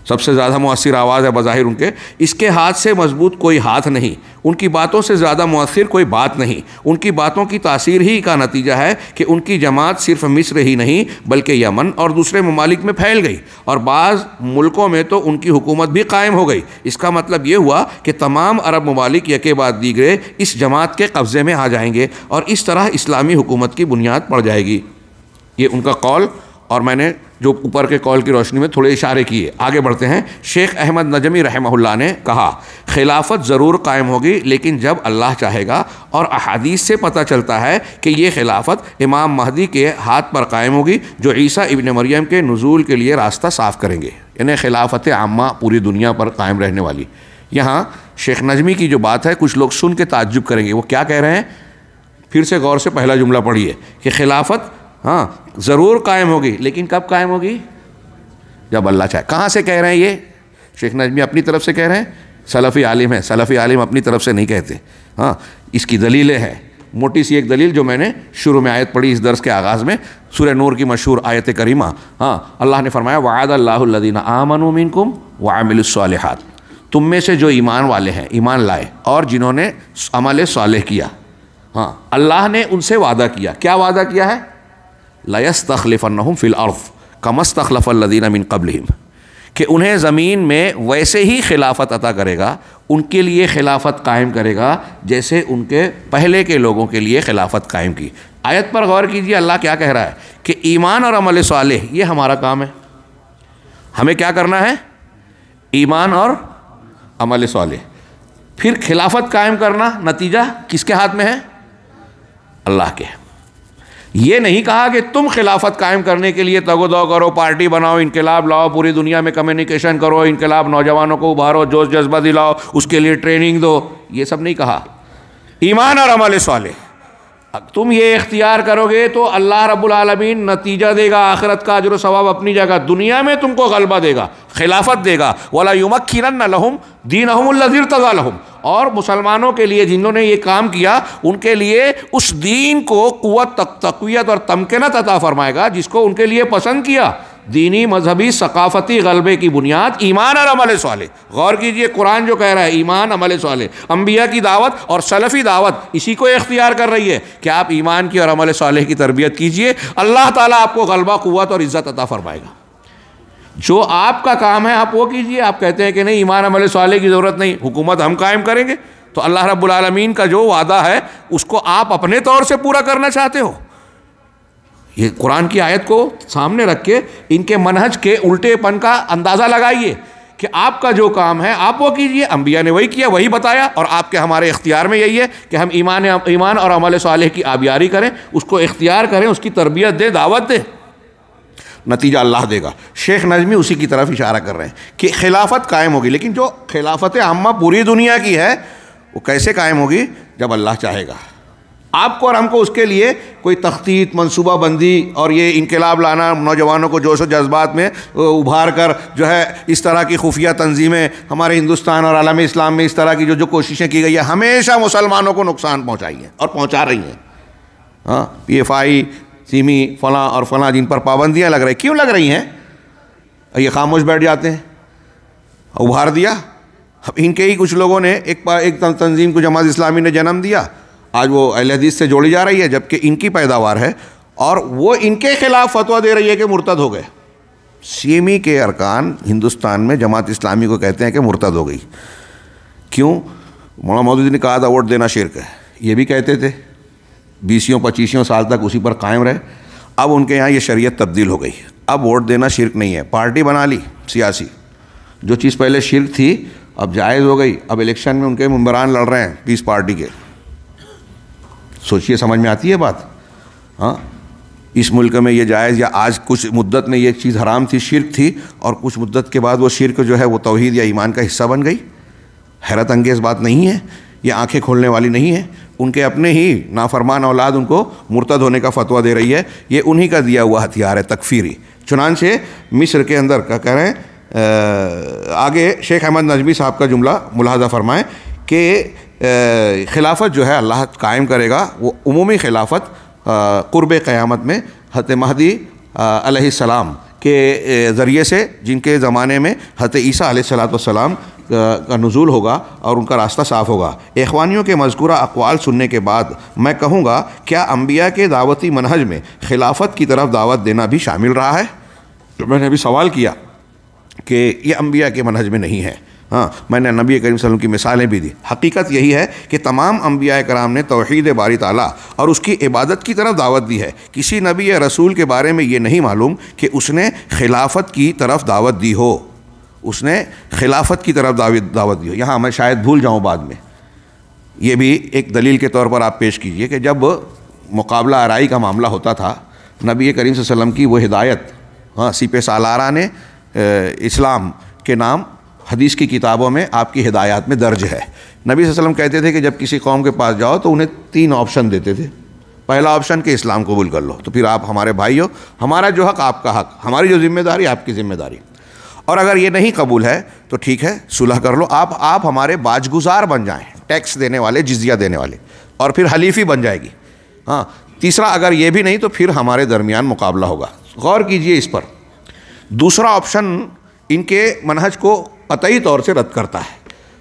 सबसे ज़्यादा मौसर आवाज़ है बज़ाहिर उनके इसके हाथ से मजबूत कोई हाथ नहीं उनकी बातों से ज़्यादा मौसर कोई बात नहीं उनकी बातों की तासीर ही का नतीजा है कि उनकी जमात सिर्फ मिस्र ही नहीं बल्कि यमन और दूसरे ममालिक में फैल गई और बाज़ मुल्कों में तो उनकी हुकूमत भी कायम हो गई इसका मतलब ये हुआ कि तमाम अरब ममालिक यके बाद दीगरे इस जमात के कब्ज़े में आ जाएंगे और इस तरह इस्लामी हुकूमत की बुनियाद पड़ जाएगी ये उनका कौल और मैंने जो ऊपर के कॉल की रोशनी में थोड़े इशारे किए आगे बढ़ते हैं शेख अहमद नजमी रहमहुल्ला ने कहा खिलाफत ज़रूर कायम होगी लेकिन जब अल्लाह चाहेगा और अहादीस से पता चलता है कि ये खिलाफत इमाम महदी के हाथ पर कायम होगी जो ईसा इबन मरियम के नज़ूल के लिए रास्ता साफ़ करेंगे इन्हें खिलाफत आमा पूरी दुनिया पर कायम रहने वाली यहाँ शेख नजमी की जो बात है कुछ लोग सुन के ताज्जुब करेंगे वो क्या कह रहे हैं फिर से गौर से पहला जुमला पढ़िए कि खिलाफत हाँ ज़रूर कायम होगी लेकिन कब कायम होगी जब अल्लाह चाहे कहाँ से कह रहे हैं ये शेख नजमी अपनी तरफ से कह रहे हैं सलफ़ी आलिम है सलफ़ी आलिम अपनी तरफ से नहीं कहते हाँ इसकी दलीलें हैं मोटी सी एक दलील जो मैंने शुरू में आयत पढ़ी इस दर्स के आगाज़ में सुर नूर की मशहूर आयत करीमा हाँ अल्लाह ने फरमाया वायद अल्लादीन उमिन कुम वामिल तुम में से जो ईमान वाले हैं ईमान लाए और जिन्होंने अमल साल किया हाँ अल्लाह ने उनसे वादा किया क्या वादा किया है लयस तखलफ़न फ़िल अर्फ़ कमस तखलफ़ल्लिन मिन कबलम कि उन्हें ज़मीन में वैसे ही खिलाफत अता करेगा उनके लिए खिलाफत कायम करेगा जैसे उनके पहले के लोगों के लिए खिलाफत कायम की आयत पर गौर कीजिए अल्लाह क्या कह रहा है कि ईमान और अमल साल ये हमारा काम है हमें क्या करना है ईमान और अमल साल फिर खिलाफत कायम करना नतीजा किसके हाथ में है अल्लाह के ये नहीं कहा कि तुम खिलाफत कायम करने के लिए तगोदो करो पार्टी बनाओ इनकलाब लाओ पूरी दुनिया में कम्युनिकेशन करो इनकलाब नौजवानों को उभारो जोश जज्बा दिलाओ उसके लिए ट्रेनिंग दो ये सब नहीं कहा ईमान और अमल अब तुम ये इख्तियार करोगे तो अल्लाह रब्बुल रबालमीन नतीजा देगा आखरत का अजर सवाब अपनी जगह दुनिया में तुमको गलबा देगा खिलाफत देगा वाला युमक्न लहम दीन अहमदिर तज़ा लहम और मुसलमानों के लिए जिन्होंने ये काम किया उनके लिए उस दीन को कुत तक तकवीत और तमकिनत अता फरमाएगा जिसको उनके लिए पसंद किया दीनी मजहबी सकाफती गलबे की बुनियाद ईमान और अमल साल गौर कीजिए कुरान जो कह रहा है ईमान अमल साले अम्बिया की दावत और सलफ़ी दावत इसी को इख्तियार कर रही है कि आप ईमान की और अमल साल की तरबियत कीजिए अल्लाह ताला आपको गलबा क़ुत और इज़्ज़त अता फरमाएगा जो आपका काम है आप वो कीजिए आप कहते हैं कि नहीं ईमान अमल साले की ज़रूरत नहीं हुकूमत हम कायम करेंगे तो अल्लाह रबालमीन का जो वादा है उसको आप अपने तौर से पूरा करना चाहते हो ये कुरान की आयत को सामने रख के इनके मनहज के उल्टेपन का अंदाज़ा लगाइए कि आपका जो काम है आप वो कीजिए अम्बिया ने वही किया वही बताया और आपके हमारे इख्तियार में यही है कि हम ईमान ईमान और अमल साले की आबियारी करें उसको इख्तियार करें उसकी तरबियत दें दावत दें नतीजा अल्लाह देगा शेख नजमी उसी की तरफ इशारा कर रहे हैं कि खिलाफत कायम होगी लेकिन जो खिलाफत आमा पूरी दुनिया की है वो कैसे कायम होगी जब अल्लाह चाहेगा आपको और हमको उसके लिए कोई तख्तीत मनसूबा बंदी और ये इनकलाब लाना नौजवानों को जोश व जज्बात में उभार कर जो है इस तरह की खुफिया तंजीमें हमारे हिंदुस्तान और आलम इस्लाम में इस तरह की जो जो कोशिशें की गई है हमेशा मुसलमानों को नुकसान पहुँचाई हैं और पहुँचा रही हैं हाँ पी एफ आई सीमी फला और फला जिन पर पाबंदियाँ लग रही क्यों लग रही हैं ये खामोश बैठ जाते हैं उभार दिया अब इनके ही कुछ लोगों ने एक एक तंजीम को जमात इस्लामी ने जन्म दिया आज वो अहल हदीस से जोड़ी जा रही है जबकि इनकी पैदावार है और वो इनके खिलाफ फतवा दे रही है कि मुर्तद हो गए सीमी के अरकान हिंदुस्तान में जमात इस्लामी को कहते हैं कि मुर्तद हो गई क्यों मौलाना मोदी ने कहा था वोट देना शिरक है ये भी कहते थे बीसियों पच्चीसियों साल तक उसी पर कायम रहे अब उनके यहाँ ये शरीयत तब्दील हो गई अब वोट देना शिरक नहीं है पार्टी बना ली सियासी जो चीज़ पहले शिरक थी अब जायज़ हो गई अब इलेक्शन में उनके मुंबरान लड़ रहे हैं पीस पार्टी के सोचिए समझ में आती है बात हाँ इस मुल्क में ये जायज़ या आज कुछ मुद्दत में ये चीज़ हराम थी शिरक थी और कुछ मुद्दत के बाद वो शिरक जो है वो तोहहीद या ईमान का हिस्सा बन गई हैरत अंगेज़ बात नहीं है ये आंखें खोलने वाली नहीं है उनके अपने ही नाफरमान औलाद उनको मुर्तद होने का फतवा दे रही है ये उन्हीं का दिया हुआ हथियार है तकफीरी चुनानचे मिस्र के अंदर का कह रहे हैं आगे शेख अहमद नजमी साहब का जुमला मुलाजा फरमाएँ कि खिलाफत जो है अल्लाह कायम करेगा वो उमूमी खिलाफत क़ुरब क़्यामत में हत महदी सलाम के ज़रिए से जिनके ज़माने में हत ईसा सलाम का नज़ुल होगा और उनका रास्ता साफ होगा एखवानियों के मजकूरा अकवाल सुनने के बाद मैं कहूँगा क्या अम्बिया के दावती मनहज में खिलाफत की तरफ दावत देना भी शामिल रहा है तो मैंने अभी सवाल किया कि ये अम्बिया के मनहज में नहीं है हाँ मैंने नबी करीम की मिसालें भी दी हकीकत यही है कि तमाम अम्बिया कराम ने तोहद बारी ताला और उसकी इबादत की तरफ दावत दी है किसी नबी या रसूल के बारे में ये नहीं मालूम कि उसने खिलाफत की तरफ दावत दी हो उसने खिलाफत की तरफ दावत दी हो यहाँ मैं शायद भूल जाऊँ बाद में ये भी एक दलील के तौर पर आप पेश कीजिए कि जब मुकाबला आरई का मामला होता था नबी करीम की वो हिदायत हाँ सीपे सालारा ने इस्लाम के नाम हदीस की किताबों में आपकी हिदायत में दर्ज है नबी वसलम कहते थे कि जब किसी कौम के पास जाओ तो उन्हें तीन ऑप्शन देते थे पहला ऑप्शन कि इस्लाम कबूल कर लो तो फिर आप हमारे भाई हो हमारा जो हक आपका हक हमारी जो जिम्मेदारी आपकी ज़िम्मेदारी और अगर ये नहीं कबूल है तो ठीक है सुलह कर लो आप आप हमारे बाजगुजार बन जाएं टैक्स देने वाले जजिया देने वाले और फिर हलीफी बन जाएगी हाँ तीसरा अगर ये भी नहीं तो फिर हमारे दरमियान मुकाबला होगा गौर कीजिए इस पर दूसरा ऑप्शन इनके मनहज को कतई तौर से रद्द करता है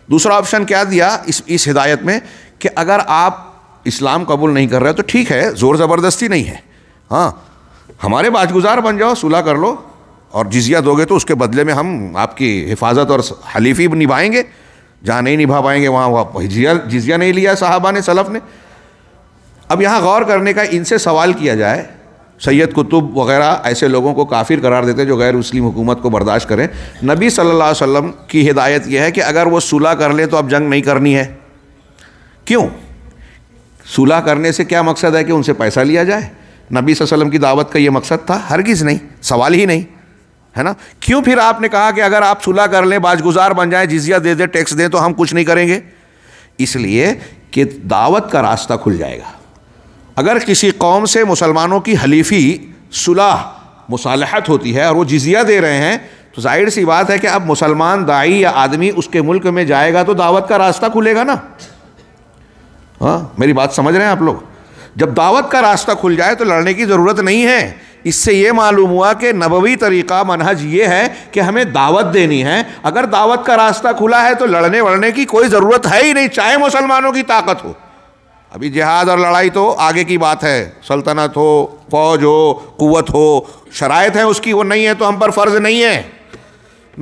दूसरा ऑप्शन क्या दिया इस इस हिदायत में कि अगर आप इस्लाम कबूल नहीं कर रहे तो ठीक है ज़ोर ज़बरदस्ती नहीं है हाँ हमारे बाजगुजार बन जाओ सुलह कर लो और जिजिया दोगे तो उसके बदले में हम आपकी हिफाजत और हलीफी निभाएंगे जहाँ नहीं निभा पाएंगे वहाँ वहाँ जिजिया जिजिया नहीं लिया साहबा ने सलफ़ ने अब यहाँ गौर करने का इनसे सवाल किया जाए सैयद कुतुब वगैरह ऐसे लोगों को काफिर करार देते हैं जो गैर मुस्लिम हुकूमत को बर्दाश्त करें नबी सल्लल्लाहु अलैहि वसल्लम की हिदायत यह है कि अगर वो सुलह कर लें तो अब जंग नहीं करनी है क्यों सुलह करने से क्या मकसद है कि उनसे पैसा लिया जाए नबी वसल्लम की दावत का ये मकसद था हरगिज़ नहीं सवाल ही नहीं है ना क्यों फिर आपने कहा कि अगर आप सुलह कर लें बाजगुजार बन जाए जिजिया दे दें टैक्स दें तो हम कुछ नहीं करेंगे इसलिए कि दावत का रास्ता खुल जाएगा अगर किसी कौम से मुसलमानों की हलीफी सुलह मुसालहत होती है और वो जिजिया दे रहे हैं तो जाहिर सी बात है कि अब मुसलमान दाई या आदमी उसके मुल्क में जाएगा तो दावत का रास्ता खुलेगा ना हाँ मेरी बात समझ रहे हैं आप लोग जब दावत का रास्ता खुल जाए तो लड़ने की ज़रूरत नहीं है इससे ये मालूम हुआ कि नबवी तरीक़ा मनहज ये है कि हमें दावत देनी है अगर दावत का रास्ता खुला है तो लड़ने वड़ने की कोई ज़रूरत है ही नहीं चाहे मुसलमानों की ताकत हो अभी जिहाद और लड़ाई तो आगे की बात है सल्तनत हो फौज हो कुत हो शराय है उसकी वो नहीं है तो हम पर फ़र्ज़ नहीं है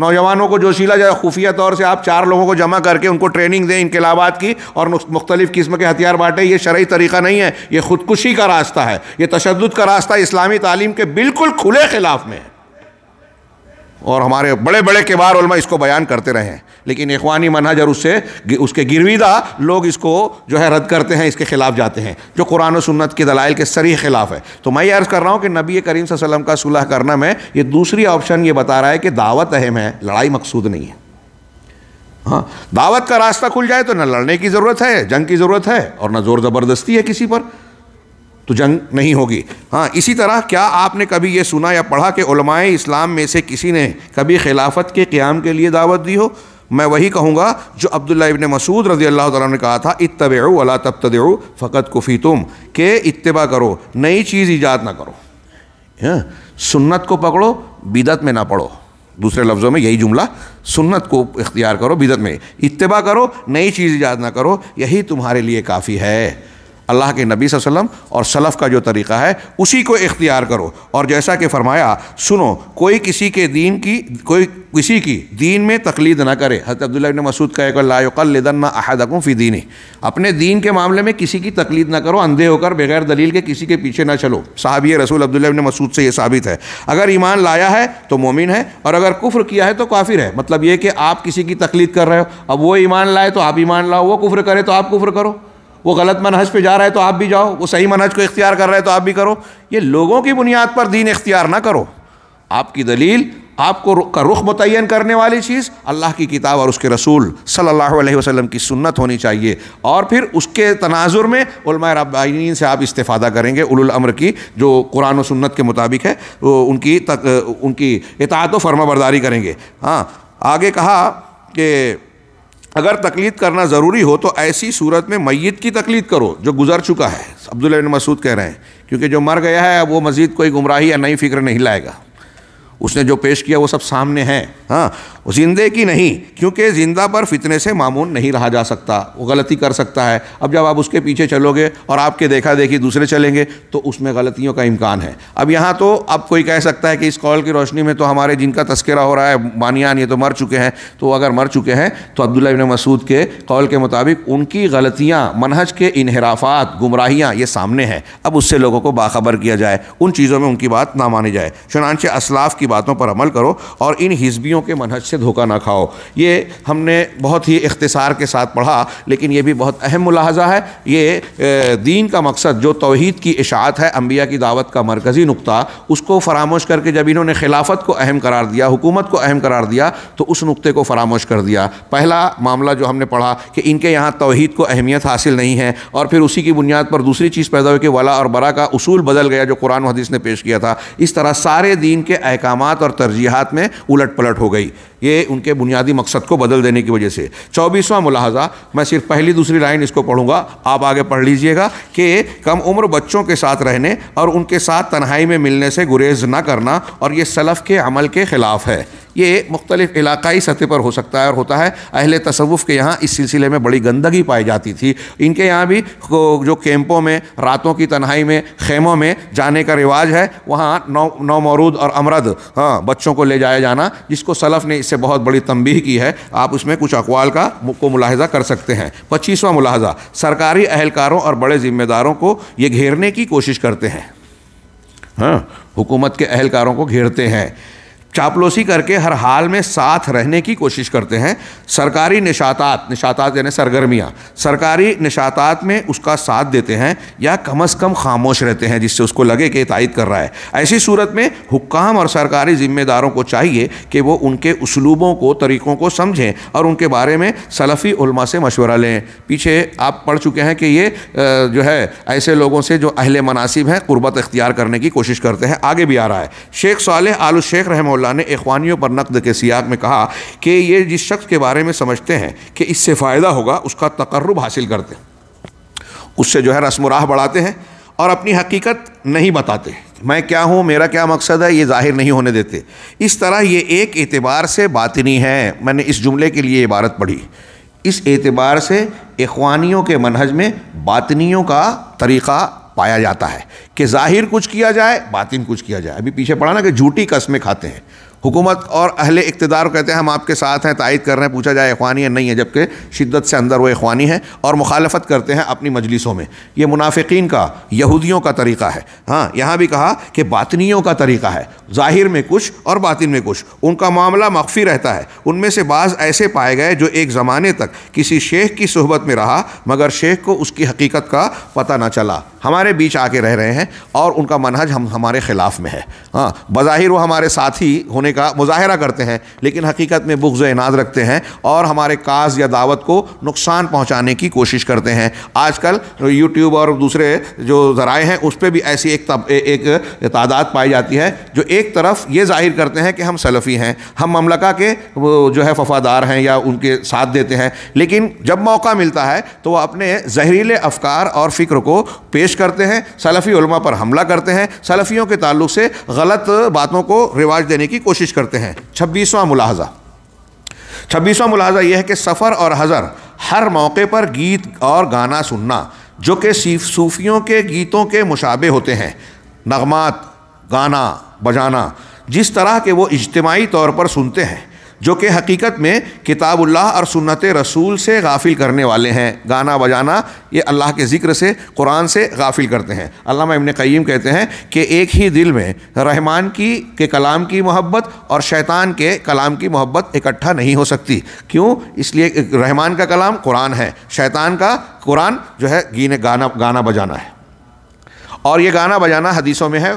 नौजवानों को जोशीला जाए खुफिया तौर से आप चार लोगों को जमा करके उनको ट्रेनिंग दें इनकलाबात की और मुख्तलिफ़ किस्म के हथियार बांटें ये शरा तरीका नहीं है ये ख़ुदकुशी का रास्ता है ये तशद का रास्ता इस्लामी तालीम के बिल्कुल खुले खिलाफ में है और हमारे बड़े बड़े केबार उलमा इसको बयान करते रहे हैं लेकिन इखवानी मनहज और उससे उसके गिरविदा लोग इसको जो है रद्द करते हैं इसके खिलाफ जाते हैं जो कुरान और सुन्नत के दलाइल के सरी खिलाफ है तो मैं ये अर्ज़ कर रहा हूँ कि नबी करीम वसल्लम का सुलह करना में ये दूसरी ऑप्शन ये बता रहा है कि दावत अहम है लड़ाई मकसूद नहीं है हाँ दावत का रास्ता खुल जाए तो न लड़ने की ज़रूरत है जंग की ज़रूरत है और न ज़ोर ज़बरदस्ती है किसी पर तो जंग नहीं होगी हाँ इसी तरह क्या आपने कभी ये सुना या पढ़ा कि उलमाए इस्लाम में से किसी ने कभी खिलाफत के क़्याम के लिए दावत दी हो मैं वही कहूँगा जो अब्दुल्ला इबन मसूद रजी अल्लाह तला ने कहा था इतबेऊ अला तब्तदेऊ फ़कत कुफ़ी तुम के इतबा करो नई चीज़ ईजाद ना करो हाँ सुन्नत को पकड़ो बिदत में ना पढ़ो दूसरे लफ्ज़ों में यही जुमला सुन्नत को इख्तियार करो बिदत में इतबा करो नई चीज़ ईजाद ना करो यही तुम्हारे लिए काफ़ी है अल्लाह के नबी वसल्लम और सलफ़ का जो तरीक़ा है उसी को इख्तियार करो और जैसा कि फ़रमाया सुनो कोई किसी के दीन की कोई किसी की दीन में तकलीद ना करे हज़रत अब्दुल्ला मसूद का एक लाकलदन्ना अहदकुम फ़ी दीनी अपने दीन के मामले में किसी की तकलीद ना करो अंधे होकर बगैर दलील के किसी के पीछे ना चलो साहबी रसूल अब्दुल्ला मसूद से यह साबित है अगर ईमान लाया है तो मोमिन है और अगर कुफ्र किया है तो काफिर है मतलब ये कि आप किसी की तकलीद कर रहे हो अब वो ईमान लाए तो आप ईमान लाओ वो कुफ्र करे तो आप कुफ्र करो वो गलत मनहज पे जा रहा है तो आप भी जाओ वो सही मनहज को इख्तियार कर रहा है तो आप भी करो ये लोगों की बुनियाद पर दीन इख्तियार ना करो आपकी दलील आपको का रुख मुतन करने वाली चीज़ अल्लाह की किताब और उसके रसूल सल्लल्लाहु अलैहि वसल्लम की सुन्नत होनी चाहिए और फिर उसके तनाजुर में रबाइन से आप इस्तादा करेंगे उलमर की जो कुरान सुन्नत के मुताबिक है वो उनकी तक, उनकी इतात व फर्मा बरदारी करेंगे हाँ आगे कहा कि अगर तकलीद करना ज़रूरी हो तो ऐसी सूरत में मैत की तकलीद करो जो गुजर चुका है अब्दुल्ला मसूद कह रहे हैं क्योंकि जो मर गया है अब वो मज़ीद कोई गुमराही या नई फिक्र नहीं लाएगा उसने जो पेश किया वो सब सामने है हाँ जिंदे की नहीं क्योंकि ज़िंदा पर फितने से मामून नहीं रहा जा सकता वो गलती कर सकता है अब जब आप उसके पीछे चलोगे और आपके देखा देखी दूसरे चलेंगे तो उसमें गलतियों का इम्कान है अब यहाँ तो अब कोई कह सकता है कि इस कॉल की रोशनी में तो हमारे जिनका तस्करा हो रहा है मानियान ये तो मर चुके हैं तो अगर मर चुके हैं तो अब्दुल्ला इबन मसूद के कॉल के मुताबिक उनकी गलतियाँ मनहज के इनहराफात गुमराहियाँ ये सामने हैं अब उससे लोगों को बाखबर किया जाए उन चीज़ों में उनकी बात ना मानी जाए चुनानचे असलाफ की की बातों पर अमल करो और इन हिजबियों के मनहज से धोखा ना खाओ ये हमने बहुत ही इख्तसार के साथ पढ़ा लेकिन ये भी बहुत अहम मुलाजा है ये दीन का मकसद जो तोहद की इशात है अम्बिया की दावत का मरकज़ी नुकता उसको फरामोश करके जब इन्होंने खिलाफत को अहम करार दिया हुकूमत को अहम करार दिया तो उस नुकते को फरामोश कर दिया पहला मामला जो हमने पढ़ा कि इनके यहाँ तोहद को अहमियत हासिल नहीं है और फिर उसी की बुनियाद पर दूसरी चीज़ पैदा हुई कि वला और बरा का असूल बदल गया जो कुरान हदीस ने पेश किया था इस तरह सारे दीन के अहकाम इल्ज़ाम और तरजीहत में उलट पलट हो गई ये उनके बुनियादी मकसद को बदल देने की वजह से चौबीसवां मुलाहजा मैं सिर्फ पहली दूसरी लाइन इसको पढ़ूंगा आप आगे पढ़ लीजिएगा कि कम उम्र बच्चों के साथ रहने और उनके साथ तन्हाई में मिलने से गुरेज ना करना और ये सलफ़ के अमल के ख़िलाफ़ है ये मुख्तलिफ इलाकाई सतह पर हो सकता है और होता है अहल तसवुफ़ के यहाँ इस सिलसिले में बड़ी गंदगी पाई जाती थी इनके यहाँ भी जो कैंपों में रातों की तन्हाई में खेमों में जाने का रिवाज है वहाँ नौ नौ मरूद और अमरद हाँ बच्चों को ले जाया जाना जिसको सलफ़ ने इससे बहुत बड़ी तंबीह की है आप उसमें कुछ अकवाल का को मुलाहजा कर सकते हैं पच्चीसवां मुलाहजा सरकारी अहलकारों और बड़े ज़िम्मेदारों को ये घेरने की कोशिश करते हैं हाँ हुकूमत के अहलकारों को घेरते हैं चापलोसी करके हर हाल में साथ रहने की कोशिश करते हैं सरकारी निशातात निशातात यानी सरगर्मियाँ सरकारी निशातात में उसका साथ देते हैं या कम अज़ कम खामोश रहते हैं जिससे उसको लगे कि तायद कर रहा है ऐसी सूरत में हुक्काम और सरकारी ज़िम्मेदारों को चाहिए कि वो उनके उसलूबों को तरीक़ों को समझें और उनके बारे में सलफ़ी उलमा से मशवरा लें पीछे आप पढ़ चुके हैं कि ये जो है ऐसे लोगों से जो अहले मनासिब हैं गुरबत इख्तियार करने की कोशिश करते हैं आगे भी आ रहा है शेख साल आलू शेख रहमल्ला रहमतुल्लाह ने इखवानियों पर नकद के सियाक में कहा कि ये जिस शख्स के बारे में समझते हैं कि इससे फ़ायदा होगा उसका तकर्रब हासिल करते हैं उससे जो है रस्म राह बढ़ाते हैं और अपनी हकीकत नहीं बताते मैं क्या हूँ मेरा क्या मकसद है ये जाहिर नहीं होने देते इस तरह ये एक एतबार से बातनी है मैंने इस जुमले के लिए इबारत पढ़ी इस एतबार से इखवानियों के मनहज में बातनीयों का तरीक़ा पाया जाता है कि जाहिर कुछ किया जाए बातिन कुछ किया जाए अभी पीछे पड़ा ना कि झूठी कस्में खाते हैं हुकूमत और अहले इकतदार कहते हैं हम आपके साथ हैं तायद कर रहे हैं पूछा जाए अखवानी है नहीं है जबकि शिद्दत से अंदर वो अखवानी है और मुखालफत करते हैं अपनी मजलिसों में ये मुनाफिकीन का यहूदियों का तरीका है हाँ यहाँ भी कहा कि बातनियों का तरीका है ज़ाहिर में कुछ और बातिन में कुछ उनका मामला मख्फी रहता है उनमें से बाज़ ऐसे पाए गए जो एक ज़माने तक किसी शेख की सहबत में रहा मगर शेख को उसकी हकीकत का पता ना चला हमारे बीच आके रह रहे हैं और उनका मनहज हम हमारे ख़िलाफ़ में है हाँ बज़ाहिर वो हमारे साथ ही होने होने का मुजाहरा करते हैं लेकिन हकीकत में बुग्ज़ इनाज रखते हैं और हमारे काज या दावत को नुकसान पहुँचाने की कोशिश करते हैं आजकल यूट्यूब और दूसरे जो ज़राए हैं उस पर भी ऐसी एक तब, ए, एक तादाद पाई जाती है जो एक तरफ ये जाहिर करते हैं कि हम सलफ़ी हैं हम ममलका के जो है वफ़ादार हैं या उनके साथ देते हैं लेकिन जब मौका मिलता है तो वह अपने जहरीले अफकार और फ़िक्र को पेश करते हैं सलफ़ी पर हमला करते हैं सलफ़ियों के ताल्लुक से गलत बातों को रिवाज देने की कोशिश कोशिश करते हैं छब्बीसवां मुलाजा छब्बीसवां मुलाजा यह है कि सफ़र और हज़र हर मौके पर गीत और गाना सुनना जो कि सूफियों के गीतों के मुशाबे होते हैं नगमात गाना बजाना जिस तरह के वो इज्तमाही तौर पर सुनते हैं जो कि हकीकत में किताबुल्लाह और सुन्नत रसूल से गाफिल करने वाले हैं गाना बजाना ये अल्लाह के ज़िक्र से कुरान से गाफिल करते हैं अल्लामा इबन क़य्यम कहते हैं कि एक ही दिल में रहमान की के कलाम की मोहब्बत और शैतान के कलाम की मोहब्बत इकट्ठा नहीं हो सकती क्यों इसलिए रहमान का कलाम कुरान है शैतान का कुरान जो है गीने गाना गाना बजाना है और ये गाना बजाना हदीसों में है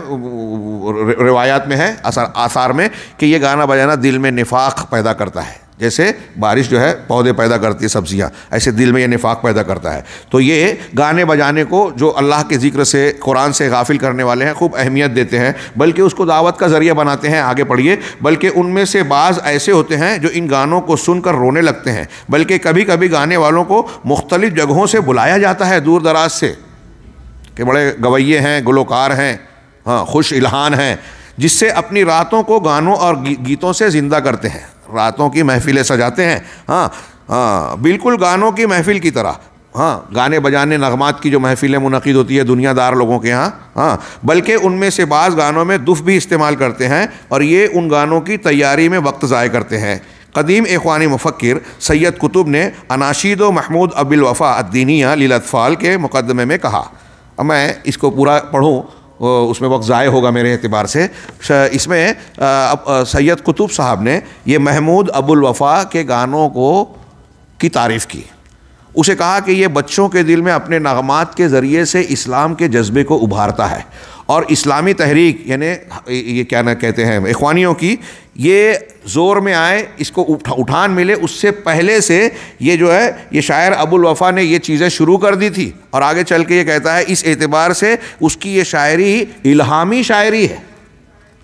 रिवायात में है आसार आसार में कि ये गाना बजाना दिल में निफाक पैदा करता है जैसे बारिश जो है पौधे पैदा करती है सब्जियाँ ऐसे दिल में ये निफाक पैदा करता है तो ये गाने बजाने को जो अल्लाह के ज़िक्र से कुरान से गाफिल करने वाले हैं खूब अहमियत देते हैं बल्कि उसको दावत का ज़रिया बनाते हैं आगे पढ़िए बल्कि उनमें से बाज़ ऐसे होते हैं जो इन गानों को सुनकर रोने लगते हैं बल्कि कभी कभी गाने वालों को मुख्तलिफ़ जगहों से बुलाया जाता है दूर दराज से कि बड़े गवैये हैं गुलकार हैं हाँ खुश इल्हान हैं जिससे अपनी रातों को गानों और गीतों से ज़िंदा करते हैं रातों की महफिलें सजाते हैं हाँ हाँ बिल्कुल गानों की महफिल की तरह हाँ गाने बजाने नगमात की जो महफिलें मुनद होती है दुनियादार लोगों के यहाँ हाँ बल्कि उनमें से बाज़ गानों में दुफ भी इस्तेमाल करते हैं और ये उन गानों की तैयारी में वक्त ज़ाय करते हैं कदीम एखवानी मुफक्र सैयद कुतुब ने अनाशीद महमूद अबिलवफ़ा अद्दीनिया लीलतफ़ाल के मुकदमे में कहा अब मैं इसको पूरा पढ़ूँ उसमें वक्त ज़ाय होगा मेरे अतबार से इसमें सैयद कुतुब साहब ने ये महमूद अबुल वफ़ा के गानों को की तारीफ़ की उसे कहा कि ये बच्चों के दिल में अपने नगमात के ज़रिए से इस्लाम के जज्बे को उभारता है और इस्लामी तहरीक यानी ये क्या ना कहते हैं इखवानियों की ये ज़ोर में आए इसको उठान मिले उससे पहले से ये जो है ये शायर अबुल वफ़ा ने ये चीज़ें शुरू कर दी थी और आगे चल के ये कहता है इस एतबार से उसकी ये शायरी इल्हामी शायरी है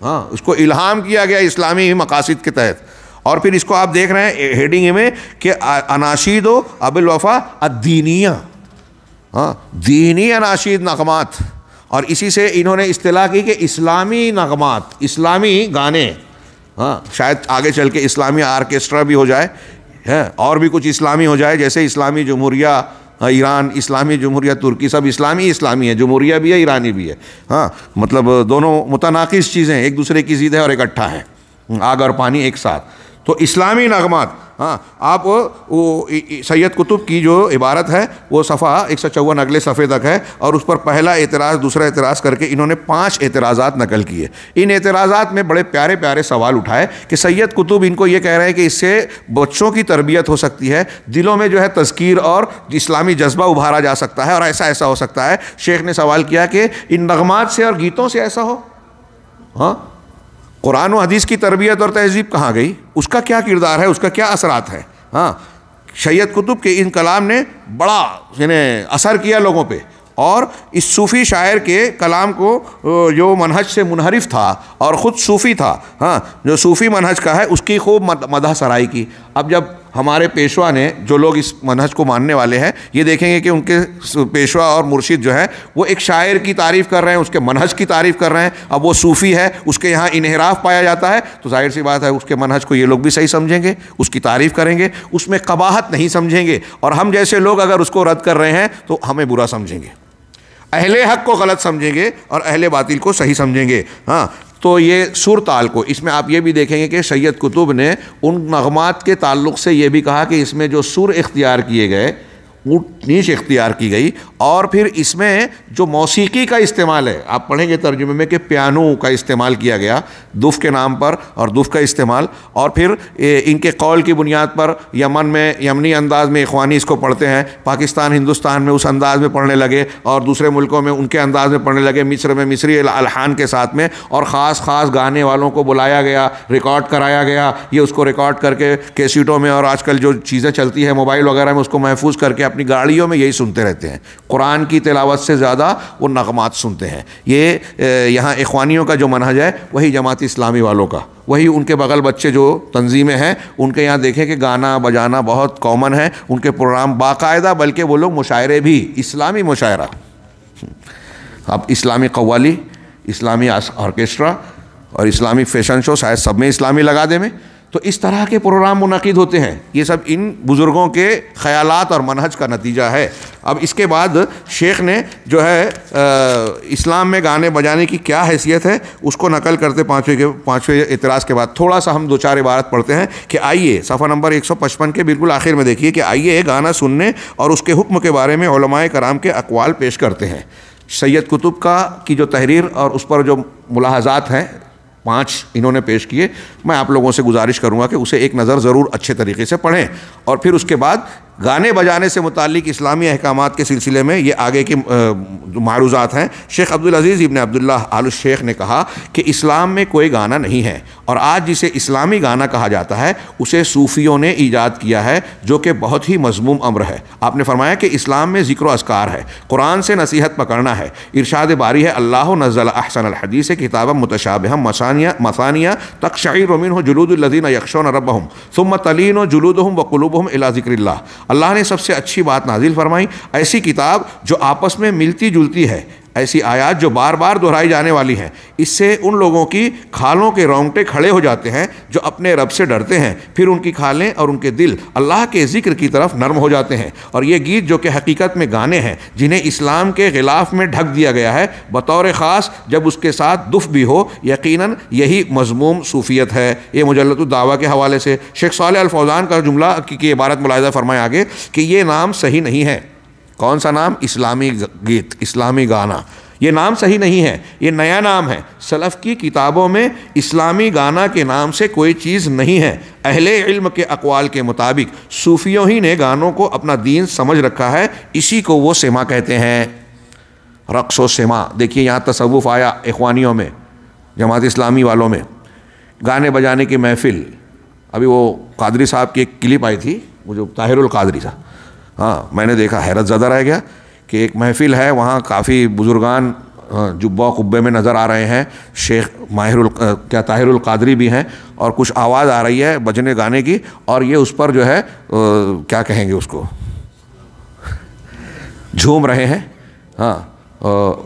हाँ उसको इल्हाम किया गया इस्लामी मकासद के तहत और फिर इसको आप देख रहे हैं हेडिंग में कि अनाशीद हो अबिल वफ़ा अदीनिया हाँ दीनी अनाशीद नगमात और इसी से इन्होंने इतलाह की कि इस्लामी नगमात इस्लामी गाने हाँ शायद आगे चल के इस्लामी आर्केस्ट्रा भी हो जाए है और भी कुछ इस्लामी हो जाए जैसे इस्लामी जमहूरिया हाँ, ईरान इस्लामी जमहूरिया तुर्की सब इस्लामी इस्लामी है जमहूरिया भी है ईरानी भी है हाँ मतलब दोनों मुतनाक़ चीज़ें एक दूसरे की ज़िद है और इकट्ठा है आग और पानी एक साथ तो इस्लामी नगमात हाँ आप वो सैयद कुतुब की जो इबारत है वो सफ़ा एक सौ चौवन अगले सफ़े तक है और उस पर पहला एतराज़ दूसरा एतराज़ करके इन्होंने पांच एतराज़ात नकल किए इन एतराज़ात में बड़े प्यारे प्यारे सवाल उठाए कि सैयद कुतुब इनको ये कह रहे हैं कि इससे बच्चों की तरबियत हो सकती है दिलों में जो है तस्कीर और इस्लामी जज्बा उभारा जा सकता है और ऐसा ऐसा हो सकता है शेख ने सवाल किया कि इन नगमात से और गीतों से ऐसा हो हाँ कुरान और हदीस की तरबियत और तहजीब कहाँ गई उसका क्या किरदार है उसका क्या असरात है हाँ सैयद कुतुब के इन कलाम ने बड़ा इन्हें असर किया लोगों पर और इस सूफ़ी शायर के कलाम को जो मनहज से मुनहरफ था और ख़ुद सूफ़ी था हाँ जो सूफ़ी मनहज का है उसकी खूब मदह सराई की अब जब हमारे पेशवा ने जो लोग इस मनहज को मानने वाले हैं ये देखेंगे कि उनके पेशवा और मुर्शिद जो है वो एक शायर की तारीफ़ कर रहे हैं उसके मनहज की तारीफ़ कर रहे हैं अब वो सूफ़ी है उसके यहाँ इनहराफ पाया जाता है तो जाहिर सी बात है उसके मनहज को ये लोग भी सही समझेंगे उसकी तारीफ़ करेंगे उसमें कबाहत नहीं समझेंगे और हम जैसे लोग अगर उसको रद्द कर रहे हैं तो हमें बुरा समझेंगे अहले हक को गलत समझेंगे और अहले बातिल को सही समझेंगे हाँ तो ये सुर ताल को इसमें आप ये भी देखेंगे कि सैयद कुतुब ने उन नगमात के ताल्लुक से ये भी कहा कि इसमें जो सुर इख्तियार किए गए ऊँट नीच इख्तियार की गई और फिर इसमें जो मौसीकी का इस्तेमाल है आप पढ़ेंगे तर्जुमे में कि पियानो का इस्तेमाल किया गया दुफ के नाम पर और दुफ का इस्तेमाल और फिर इनके कौल की बुनियाद पर यमन में यमनी अंदाज में इखवानी इसको पढ़ते हैं पाकिस्तान हिंदुस्तान में उस अंदाज में पढ़ने लगे और दूसरे मुल्कों में उनके अंदाज में पढ़ने लगे मिस्र में मिस्री अलहान के साथ में और ख़ास ख़ास गाने वालों को बुलाया गया रिकॉर्ड कराया गया ये उसको रिकॉर्ड करके कैसीटों में और आजकल जो चीज़ें चलती है मोबाइल वगैरह में उसको महफूज करके अपनी गाड़ियों में यही सुनते रहते हैं कुरान की तिलावत से ज़्यादा वो नगमात सुनते हैं ये यहाँ इखवानियों का जो मनहज है वही जमात इस्लामी वालों का वही उनके बगल बच्चे जो तंजीमें हैं उनके यहाँ देखें कि गाना बजाना बहुत कॉमन है उनके प्रोग्राम बाकायदा बल्कि वो लोग मुशायरे भी इस्लामी मुशायरा अब इस्लामी कवाली इस्लामी ऑर्केस्ट्रा और इस्लामी फैशन शो शायद सब में इस्लामी लगा दे में तो इस तरह के प्रोग्राम मुनद होते हैं ये सब इन बुज़ुर्गों के ख्याल और मनहज का नतीजा है अब इसके बाद शेख ने जो है आ, इस्लाम में गाने बजाने की क्या हैसियत है उसको नकल करते पाँचवें के पाँचवें इतराज़ के बाद थोड़ा सा हम दो चार इबारत पढ़ते हैं कि आइए सफ़ा नंबर एक सौ पचपन के बिल्कुल आखिर में देखिए कि आइए गाना सुनने और उसके हुक्म के बारे में कराम के अकवाल पेश करते हैं सैयद कुतुब का की जो तहरीर और उस पर जो मुलाहजात हैं पाँच इन्होंने पेश किए मैं आप लोगों से गुजारिश करूँगा कि उसे एक नज़र ज़रूर अच्छे तरीके से पढ़ें और फिर उसके बाद गाने बजाने से मुतक इस्लामी अहकाम के सिलसिले में ये आगे के मारूजात हैं शेख अब्दुल अज़ीज़ इबन अब्दुल्ला आल शेख ने कहा कि इस्लाम में कोई गाना नहीं है और आज जिसे इस्लामी गाना कहा जाता है उसे सूफ़ियों ने ईजाद किया है जो कि बहुत ही मजमूम अम्र है आपने फरमाया कि इस्लाम में ज़िक्र असकार है कुरान से नसीहत पकड़ना है इरशाद बारी है अल्लाह नज़ल अहसन हदीस किताब मतशाब मसानिया मसानिया तक शाही रोमिन हो जुलूदुल्लिन यकशन रब हम सुम तलिन जुलूद हम व कलूब हम अला ज़िक्र अल्लाह ने सबसे अच्छी बात नाजिल फरमाई ऐसी किताब जो आपस में मिलती जुलती है ऐसी आयात जो बार बार दोहराई जाने वाली हैं इससे उन लोगों की खालों के रोंगटे खड़े हो जाते हैं जो अपने रब से डरते हैं फिर उनकी खालें और उनके दिल अल्लाह के ज़िक्र की तरफ नर्म हो जाते हैं और ये गीत जो कि हकीकत में गाने हैं जिन्हें इस्लाम के ख़िलाफ़ में ढक दिया गया है बतौर ख़ास जब उसके साथ दुफ भी हो यकीन यही मजमूम सूफियत है ये मुजलत दावा के हवाले से शेख साल अलफौज़ान का जुमला की इबारत मुलायदा फरमाए आगे कि ये नाम सही नहीं है कौन सा नाम इस्लामी गीत इस्लामी गाना ये नाम सही नहीं है ये नया नाम है सलफ़ की किताबों में इस्लामी गाना के नाम से कोई चीज़ नहीं है अहले इल्म के अकवाल के मुताबिक सूफियों ही ने गानों को अपना दीन समझ रखा है इसी को वो सेमा कहते हैं रक्सो व सेमा देखिए यहाँ तसवुफ़ आया अखवानियों में जमात इस्लामी वालों में गाने बजाने की महफिल अभी वो कादरी साहब की एक क्लिप आई थी वो जो ताहिरुल कादरी साहब हाँ मैंने देखा हैरत ज़्यादा रह गया कि एक महफिल है वहाँ काफ़ी बुजुर्गान जुब्बा कुब्बे में नज़र आ रहे हैं शेख माहिर क्या ताहिर कादरी भी हैं और कुछ आवाज़ आ रही है बजने गाने की और ये उस पर जो है क्या कहेंगे उसको झूम रहे हैं हाँ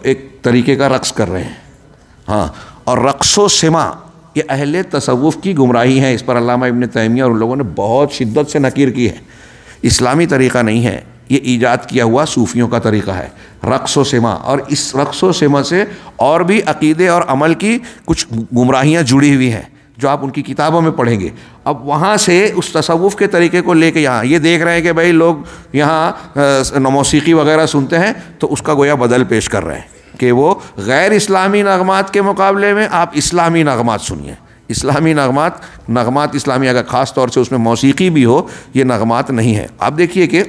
एक तरीके का रक्स कर रहे हैं हाँ और रक्सो सिमा ये अहले तसवुफ़ की गुमराही है इस पर अलामा इबन तैमिया और उन लोगों ने बहुत शिद्दत से नकीर की है इस्लामी तरीक़ा नहीं है ये ईजाद किया हुआ सूफियों का तरीका है रक्स सेमा और इस रक्स सेमा से और भी अकीदे और अमल की कुछ गुमराहियाँ जुड़ी हुई हैं जो आप उनकी किताबों में पढ़ेंगे अब वहाँ से उस तसवुफ़ के तरीके को लेके यहाँ ये देख रहे हैं कि भाई लोग यहाँ नमोसीकी वगैरह सुनते हैं तो उसका गोया बदल पेश कर रहे हैं कि वो गैर इस्लामी नगमात के मुकाबले में आप इस्लामी नगमात सुनिए इस्लामी नगमात नगमात इस्लामी अगर ख़ास तौर से उसमें मौसीकी भी हो ये नगमात नहीं है आप देखिए कि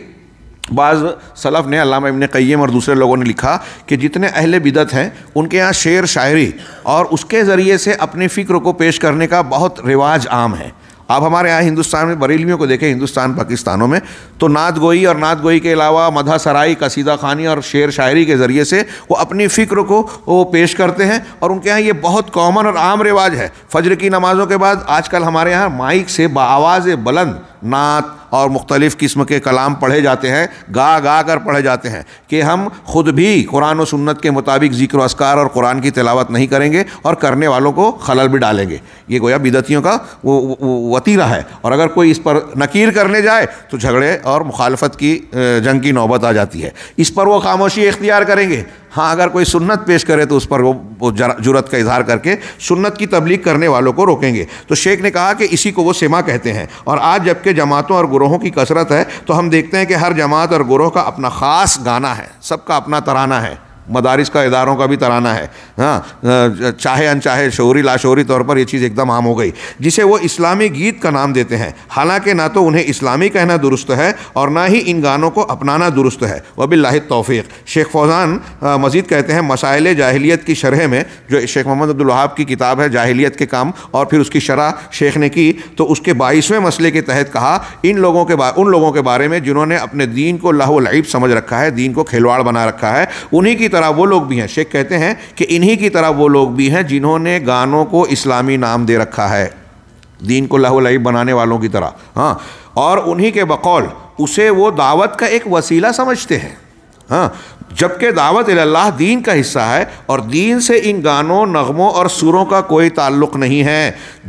बाज़ सलफ़ ने अलामा इबन क़य्यम और दूसरे लोगों ने लिखा कि जितने अहल बिदत हैं उनके यहाँ शेर शायरी और उसके ज़रिए से अपने फ़िक्र को पेश करने का बहुत रिवाज आम है आप हमारे यहाँ हिंदुस्तान में बरेलियों को देखें हिंदुस्तान पाकिस्तानों में तो नाथ गोई और नाथ गोई के अलावा मधा सराई कसीदा खानी और शेर शायरी के ज़रिए से वो अपनी फ़िक्र को वो पेश करते हैं और उनके यहाँ ये बहुत कॉमन और आम रिवाज है फजर की नमाज़ों के बाद आजकल हमारे यहाँ माइक से आवाज़ बुलंद नात और मुख्तलिफ़ किस्म के कलाम पढ़े जाते हैं गा गा कर पढ़े जाते हैं कि हम खुद भी कुरान और सुन्नत के मुताबिक जिक्र असकार और कुरान की तिलावत नहीं करेंगे और करने वालों को खलल भी डालेंगे ये गोया बिदतियों का वो, वो वतीरा है और अगर कोई इस पर नकीर करने जाए तो झगड़े और मुखालफत की जंग की नौबत आ जाती है इस पर वो खामोशी इख्तियार करेंगे हाँ अगर कोई सुन्नत पेश करे तो उस पर वो जुरत का इजहार करके सुन्नत की तबलीग करने वालों को रोकेंगे तो शेख ने कहा कि इसी को वो सिमा कहते हैं और आज जबकि जमातों और ग्रोहों की कसरत है तो हम देखते हैं कि हर जमात और ग्रोह का अपना ख़ास गाना है सबका अपना तराना है मदारस का इदारों का भी तराना है हाँ चाहे अनचाहे शोरी लाशोरी तौर पर यह चीज़ एकदम आम हो गई जिसे वो इस्लामी गीत का नाम देते हैं हालांकि ना तो उन्हें इस्लामी कहना दुरुस्त है और ना ही इन गानों को अपनाना दुरुस्त है वबिल्ला तोफ़ी शेख फौजान मजीद कहते हैं मसाइल जाहलीत की शरह में जो शेख मोहम्मद अब्दुल्हाब की किताब है जाहलीत के काम और फिर उसकी शरह शेख ने की तो उसके बाईसवें मसले के तहत कहा इन लोगों के उन लोगों के बारे में जिन्होंने अपने दीन को लाहौल समझ रखा है दीन को खिलवाड़ बना रखा है उन्हीं की तरह वो लोग भी हैं शेख कहते हैं कि इन्हीं की तरह वो लोग भी हैं जिन्होंने गानों को इस्लामी नाम दे रखा है दीन को लहूलही बनाने वालों की तरह हाँ और उन्हीं के बकौल उसे वो दावत का एक वसीला समझते हैं हाँ जबकि दावत अल्लाह दीन का हिस्सा है और दीन से इन गानों नगमों और सुरों का कोई ताल्लुक़ नहीं है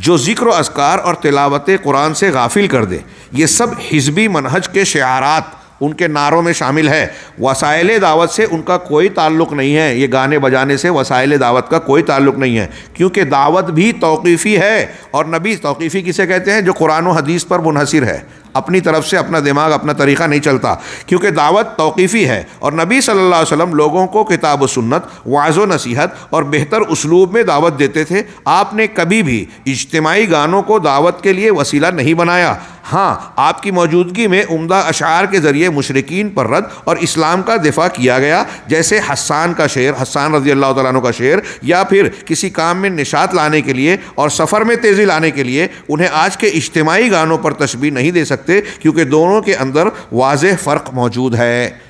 जो ज़िक्र असकार और तिलावत कुरान से गाफिल कर दे ये सब हिजबी मनहज के शारात उनके नारों में शामिल है वसायल दावत से उनका कोई ताल्लुक नहीं है ये गाने बजाने से वसायल दावत का कोई ताल्लुक नहीं है क्योंकि दावत भी तोकीफ़ी है और नबी तोकीफ़ी किसे कहते हैं जो कुरान हदीस पर मुनहसर है अपनी तरफ से अपना दिमाग अपना तरीक़ा नहीं चलता क्योंकि दावत तौकीफ़ी है और नबी सल्लल्लाहु अलैहि वसल्लम लोगों को किताब सुन्नत वाज़ो नसीहत और बेहतर उसलूब में दावत देते थे आपने कभी भी इज्तमाही गानों को दावत के लिए वसीला नहीं बनाया हाँ आपकी मौजूदगी में उमदा अशार के ज़रिए मशरकिन पर रद्द और इस्लाम का दिफा किया गया जैसे हसान का शेर हसान रजी अल्लाह तु का शेर या फिर किसी काम में निशात लाने के लिए और सफ़र में तेज़ी लाने के लिए उन्हें आज के इज्तमाही गानों पर तस्वीर नहीं दे सकते सकते क्योंकि दोनों के अंदर वाज फ़र्क मौजूद है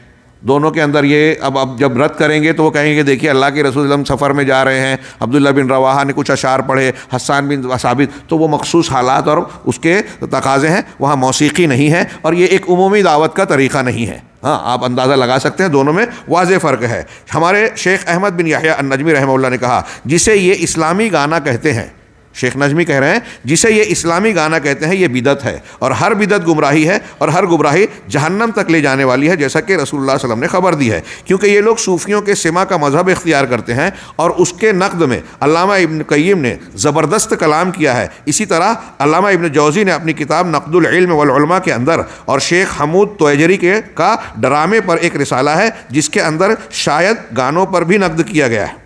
दोनों के अंदर ये अब अब जब रद्द करेंगे तो वो कहेंगे देखिए अल्लाह के रसूल सफ़र में जा रहे हैं अब्दुल्ला बिन रवाहा ने कुछ अशार पढ़े हसान बिन साबित तो वो मखसूस हालात और उसके तकाजे हैं वहाँ मौसीकी नहीं है और ये एक अमूमी दावत का तरीक़ा नहीं है हाँ आप अंदाज़ा लगा सकते हैं दोनों में वाज फ़र्क है हमारे शेख अहमद बिन याहिया नजमी रहमल्ला ने कहा जिसे ये इस्लामी गाना कहते हैं शेख नजमी कह रहे हैं जिसे ये इस्लामी गाना कहते हैं ये बिदत है और हर बिदत गुमराही है और हर गुमराही जहन्नम तक ले जाने वाली है जैसा कि रसूलुल्लाह वसलम ने खबर दी है क्योंकि ये लोग सूफियों के सिमा का मजहब इख्तियार करते हैं और उसके नकद में अलामा इबन कईम ने ज़बरदस्त कलाम किया है इसी तरह अलामा इबन जौजी ने अपनी किताब नकदुल्म वलमा के अंदर और शेख हमूद तोजरी के का ड्रामे पर एक रिसाला है जिसके अंदर शायद गानों पर भी नकद किया गया है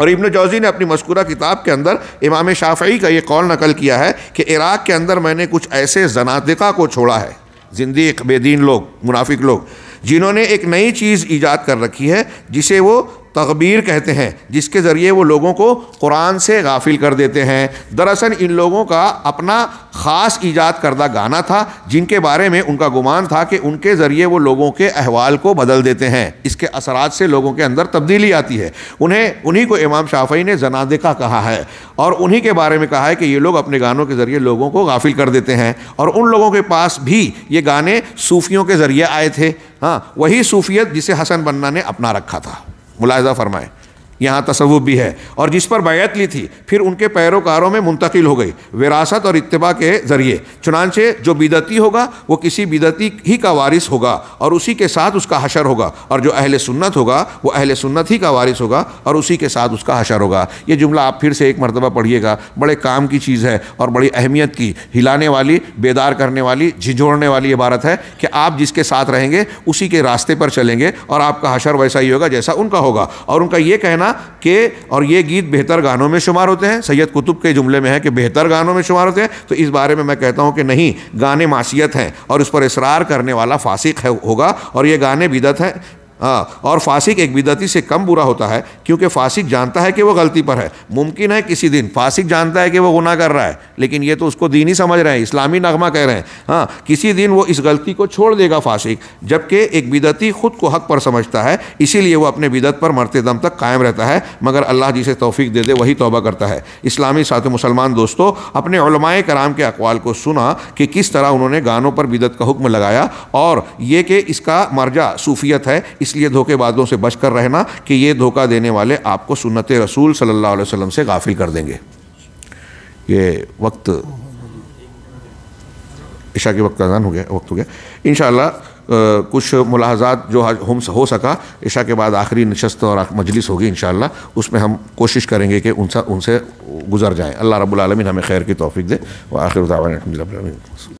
और इब्न जौज़ी ने अपनी मस्कूरा किताब के अंदर इमाम शाफ़ी का ये कौल नकल किया है कि इराक़ के अंदर मैंने कुछ ऐसे जनादिका को छोड़ा है जिंदी बेदीन लोग मुनाफिक लोग जिन्होंने एक नई चीज़ ईजाद कर रखी है जिसे वो तकबीर कहते हैं जिसके ज़रिए वो लोगों को कुरान से गाफिल कर देते हैं दरअसल इन लोगों का अपना ख़ास ईजाद करदा गाना था जिनके बारे में उनका गुमान था कि उनके ज़रिए वो लोगों के अहवाल को बदल देते हैं इसके असरात से लोगों के अंदर तब्दीली आती है उन्हें उन्हीं को इमाम शाफई ने जनादिका कहा है और उन्हीं के बारे में कहा है कि ये लोग अपने गानों के ज़रिए लोगों को गाफिल कर देते हैं और उन लोगों के पास भी ये गाने सूफियों के ज़रिए आए थे हाँ वही सूफियत जिसे हसन बन्ना ने अपना रखा था मुलाजा फरमाएं यहाँ तसव्वुफ भी है और जिस पर बैत ली थी फिर उनके पैरोकारों में मुंतकिल हो गई विरासत और इतबा के ज़रिए चुनानचे जो बिदती होगा वो किसी बिदती ही का वारिस होगा और उसी के साथ उसका हशर होगा और जो अहल सुन्नत होगा वो अहल सुन्नत ही का वारिस होगा और उसी के साथ उसका हशर होगा ये जुमला आप फिर से एक मरतबा पढ़िएगा बड़े काम की चीज़ है और बड़ी अहमियत की हिलाने वाली बेदार करने वाली झिझोड़ने वाली इबारत है कि आप जिसके साथ रहेंगे उसी के रास्ते पर चलेंगे और आपका हशर वैसा ही होगा जैसा उनका होगा और उनका ये कहना कहना कि और ये गीत बेहतर गानों में शुमार होते हैं सैयद कुतुब के जुमले में है कि बेहतर गानों में शुमार होते हैं तो इस बारे में मैं कहता हूँ कि नहीं गाने मासीत हैं और उस पर इसरार करने वाला फासिक है होगा और ये गाने बिदत हैं हाँ और फासिक एक बिदती से कम बुरा होता है क्योंकि फासिक जानता है कि वो गलती पर है मुमकिन है किसी दिन फासिक जानता है कि वो गुना कर रहा है लेकिन ये तो उसको ही समझ रहे हैं इस्लामी नगमा कह रहे हैं हाँ किसी दिन वो इस गलती को छोड़ देगा फासिक जबकि एक बिदती खुद को हक पर समझता है इसीलिए वो अपने बिदत पर मरते दम तक कायम रहता है मगर अल्लाह जिसे तोफ़ी दे दे वही तोबा करता है इस्लामी साथ मुसलमान दोस्तों अपने कराम के अकवाल को सुना कि किस तरह उन्होंने गानों पर बिदत का हुक्म लगाया और ये कि इसका मर्जा सूफियत है इसलिए धोखेबाजों से बचकर रहना कि ये धोखा देने वाले आपको सुनत रसूल सल्लल्लाहु अलैहि वसल्लम से गाफिल कर देंगे ये वक्त ईशा के वक्त अजान हो गया वक्त हो गया इन कुछ मुलाहजात जो हम हो सका ईशा के बाद आखिरी नशस्त और मजलिस होगी इन उसमें हम कोशिश करेंगे कि उनसे उनसे गुजर जाएँ अल्लाह रब्बुल रबालमीन हमें खैर की तोफ़ी दे व आखिर उदावन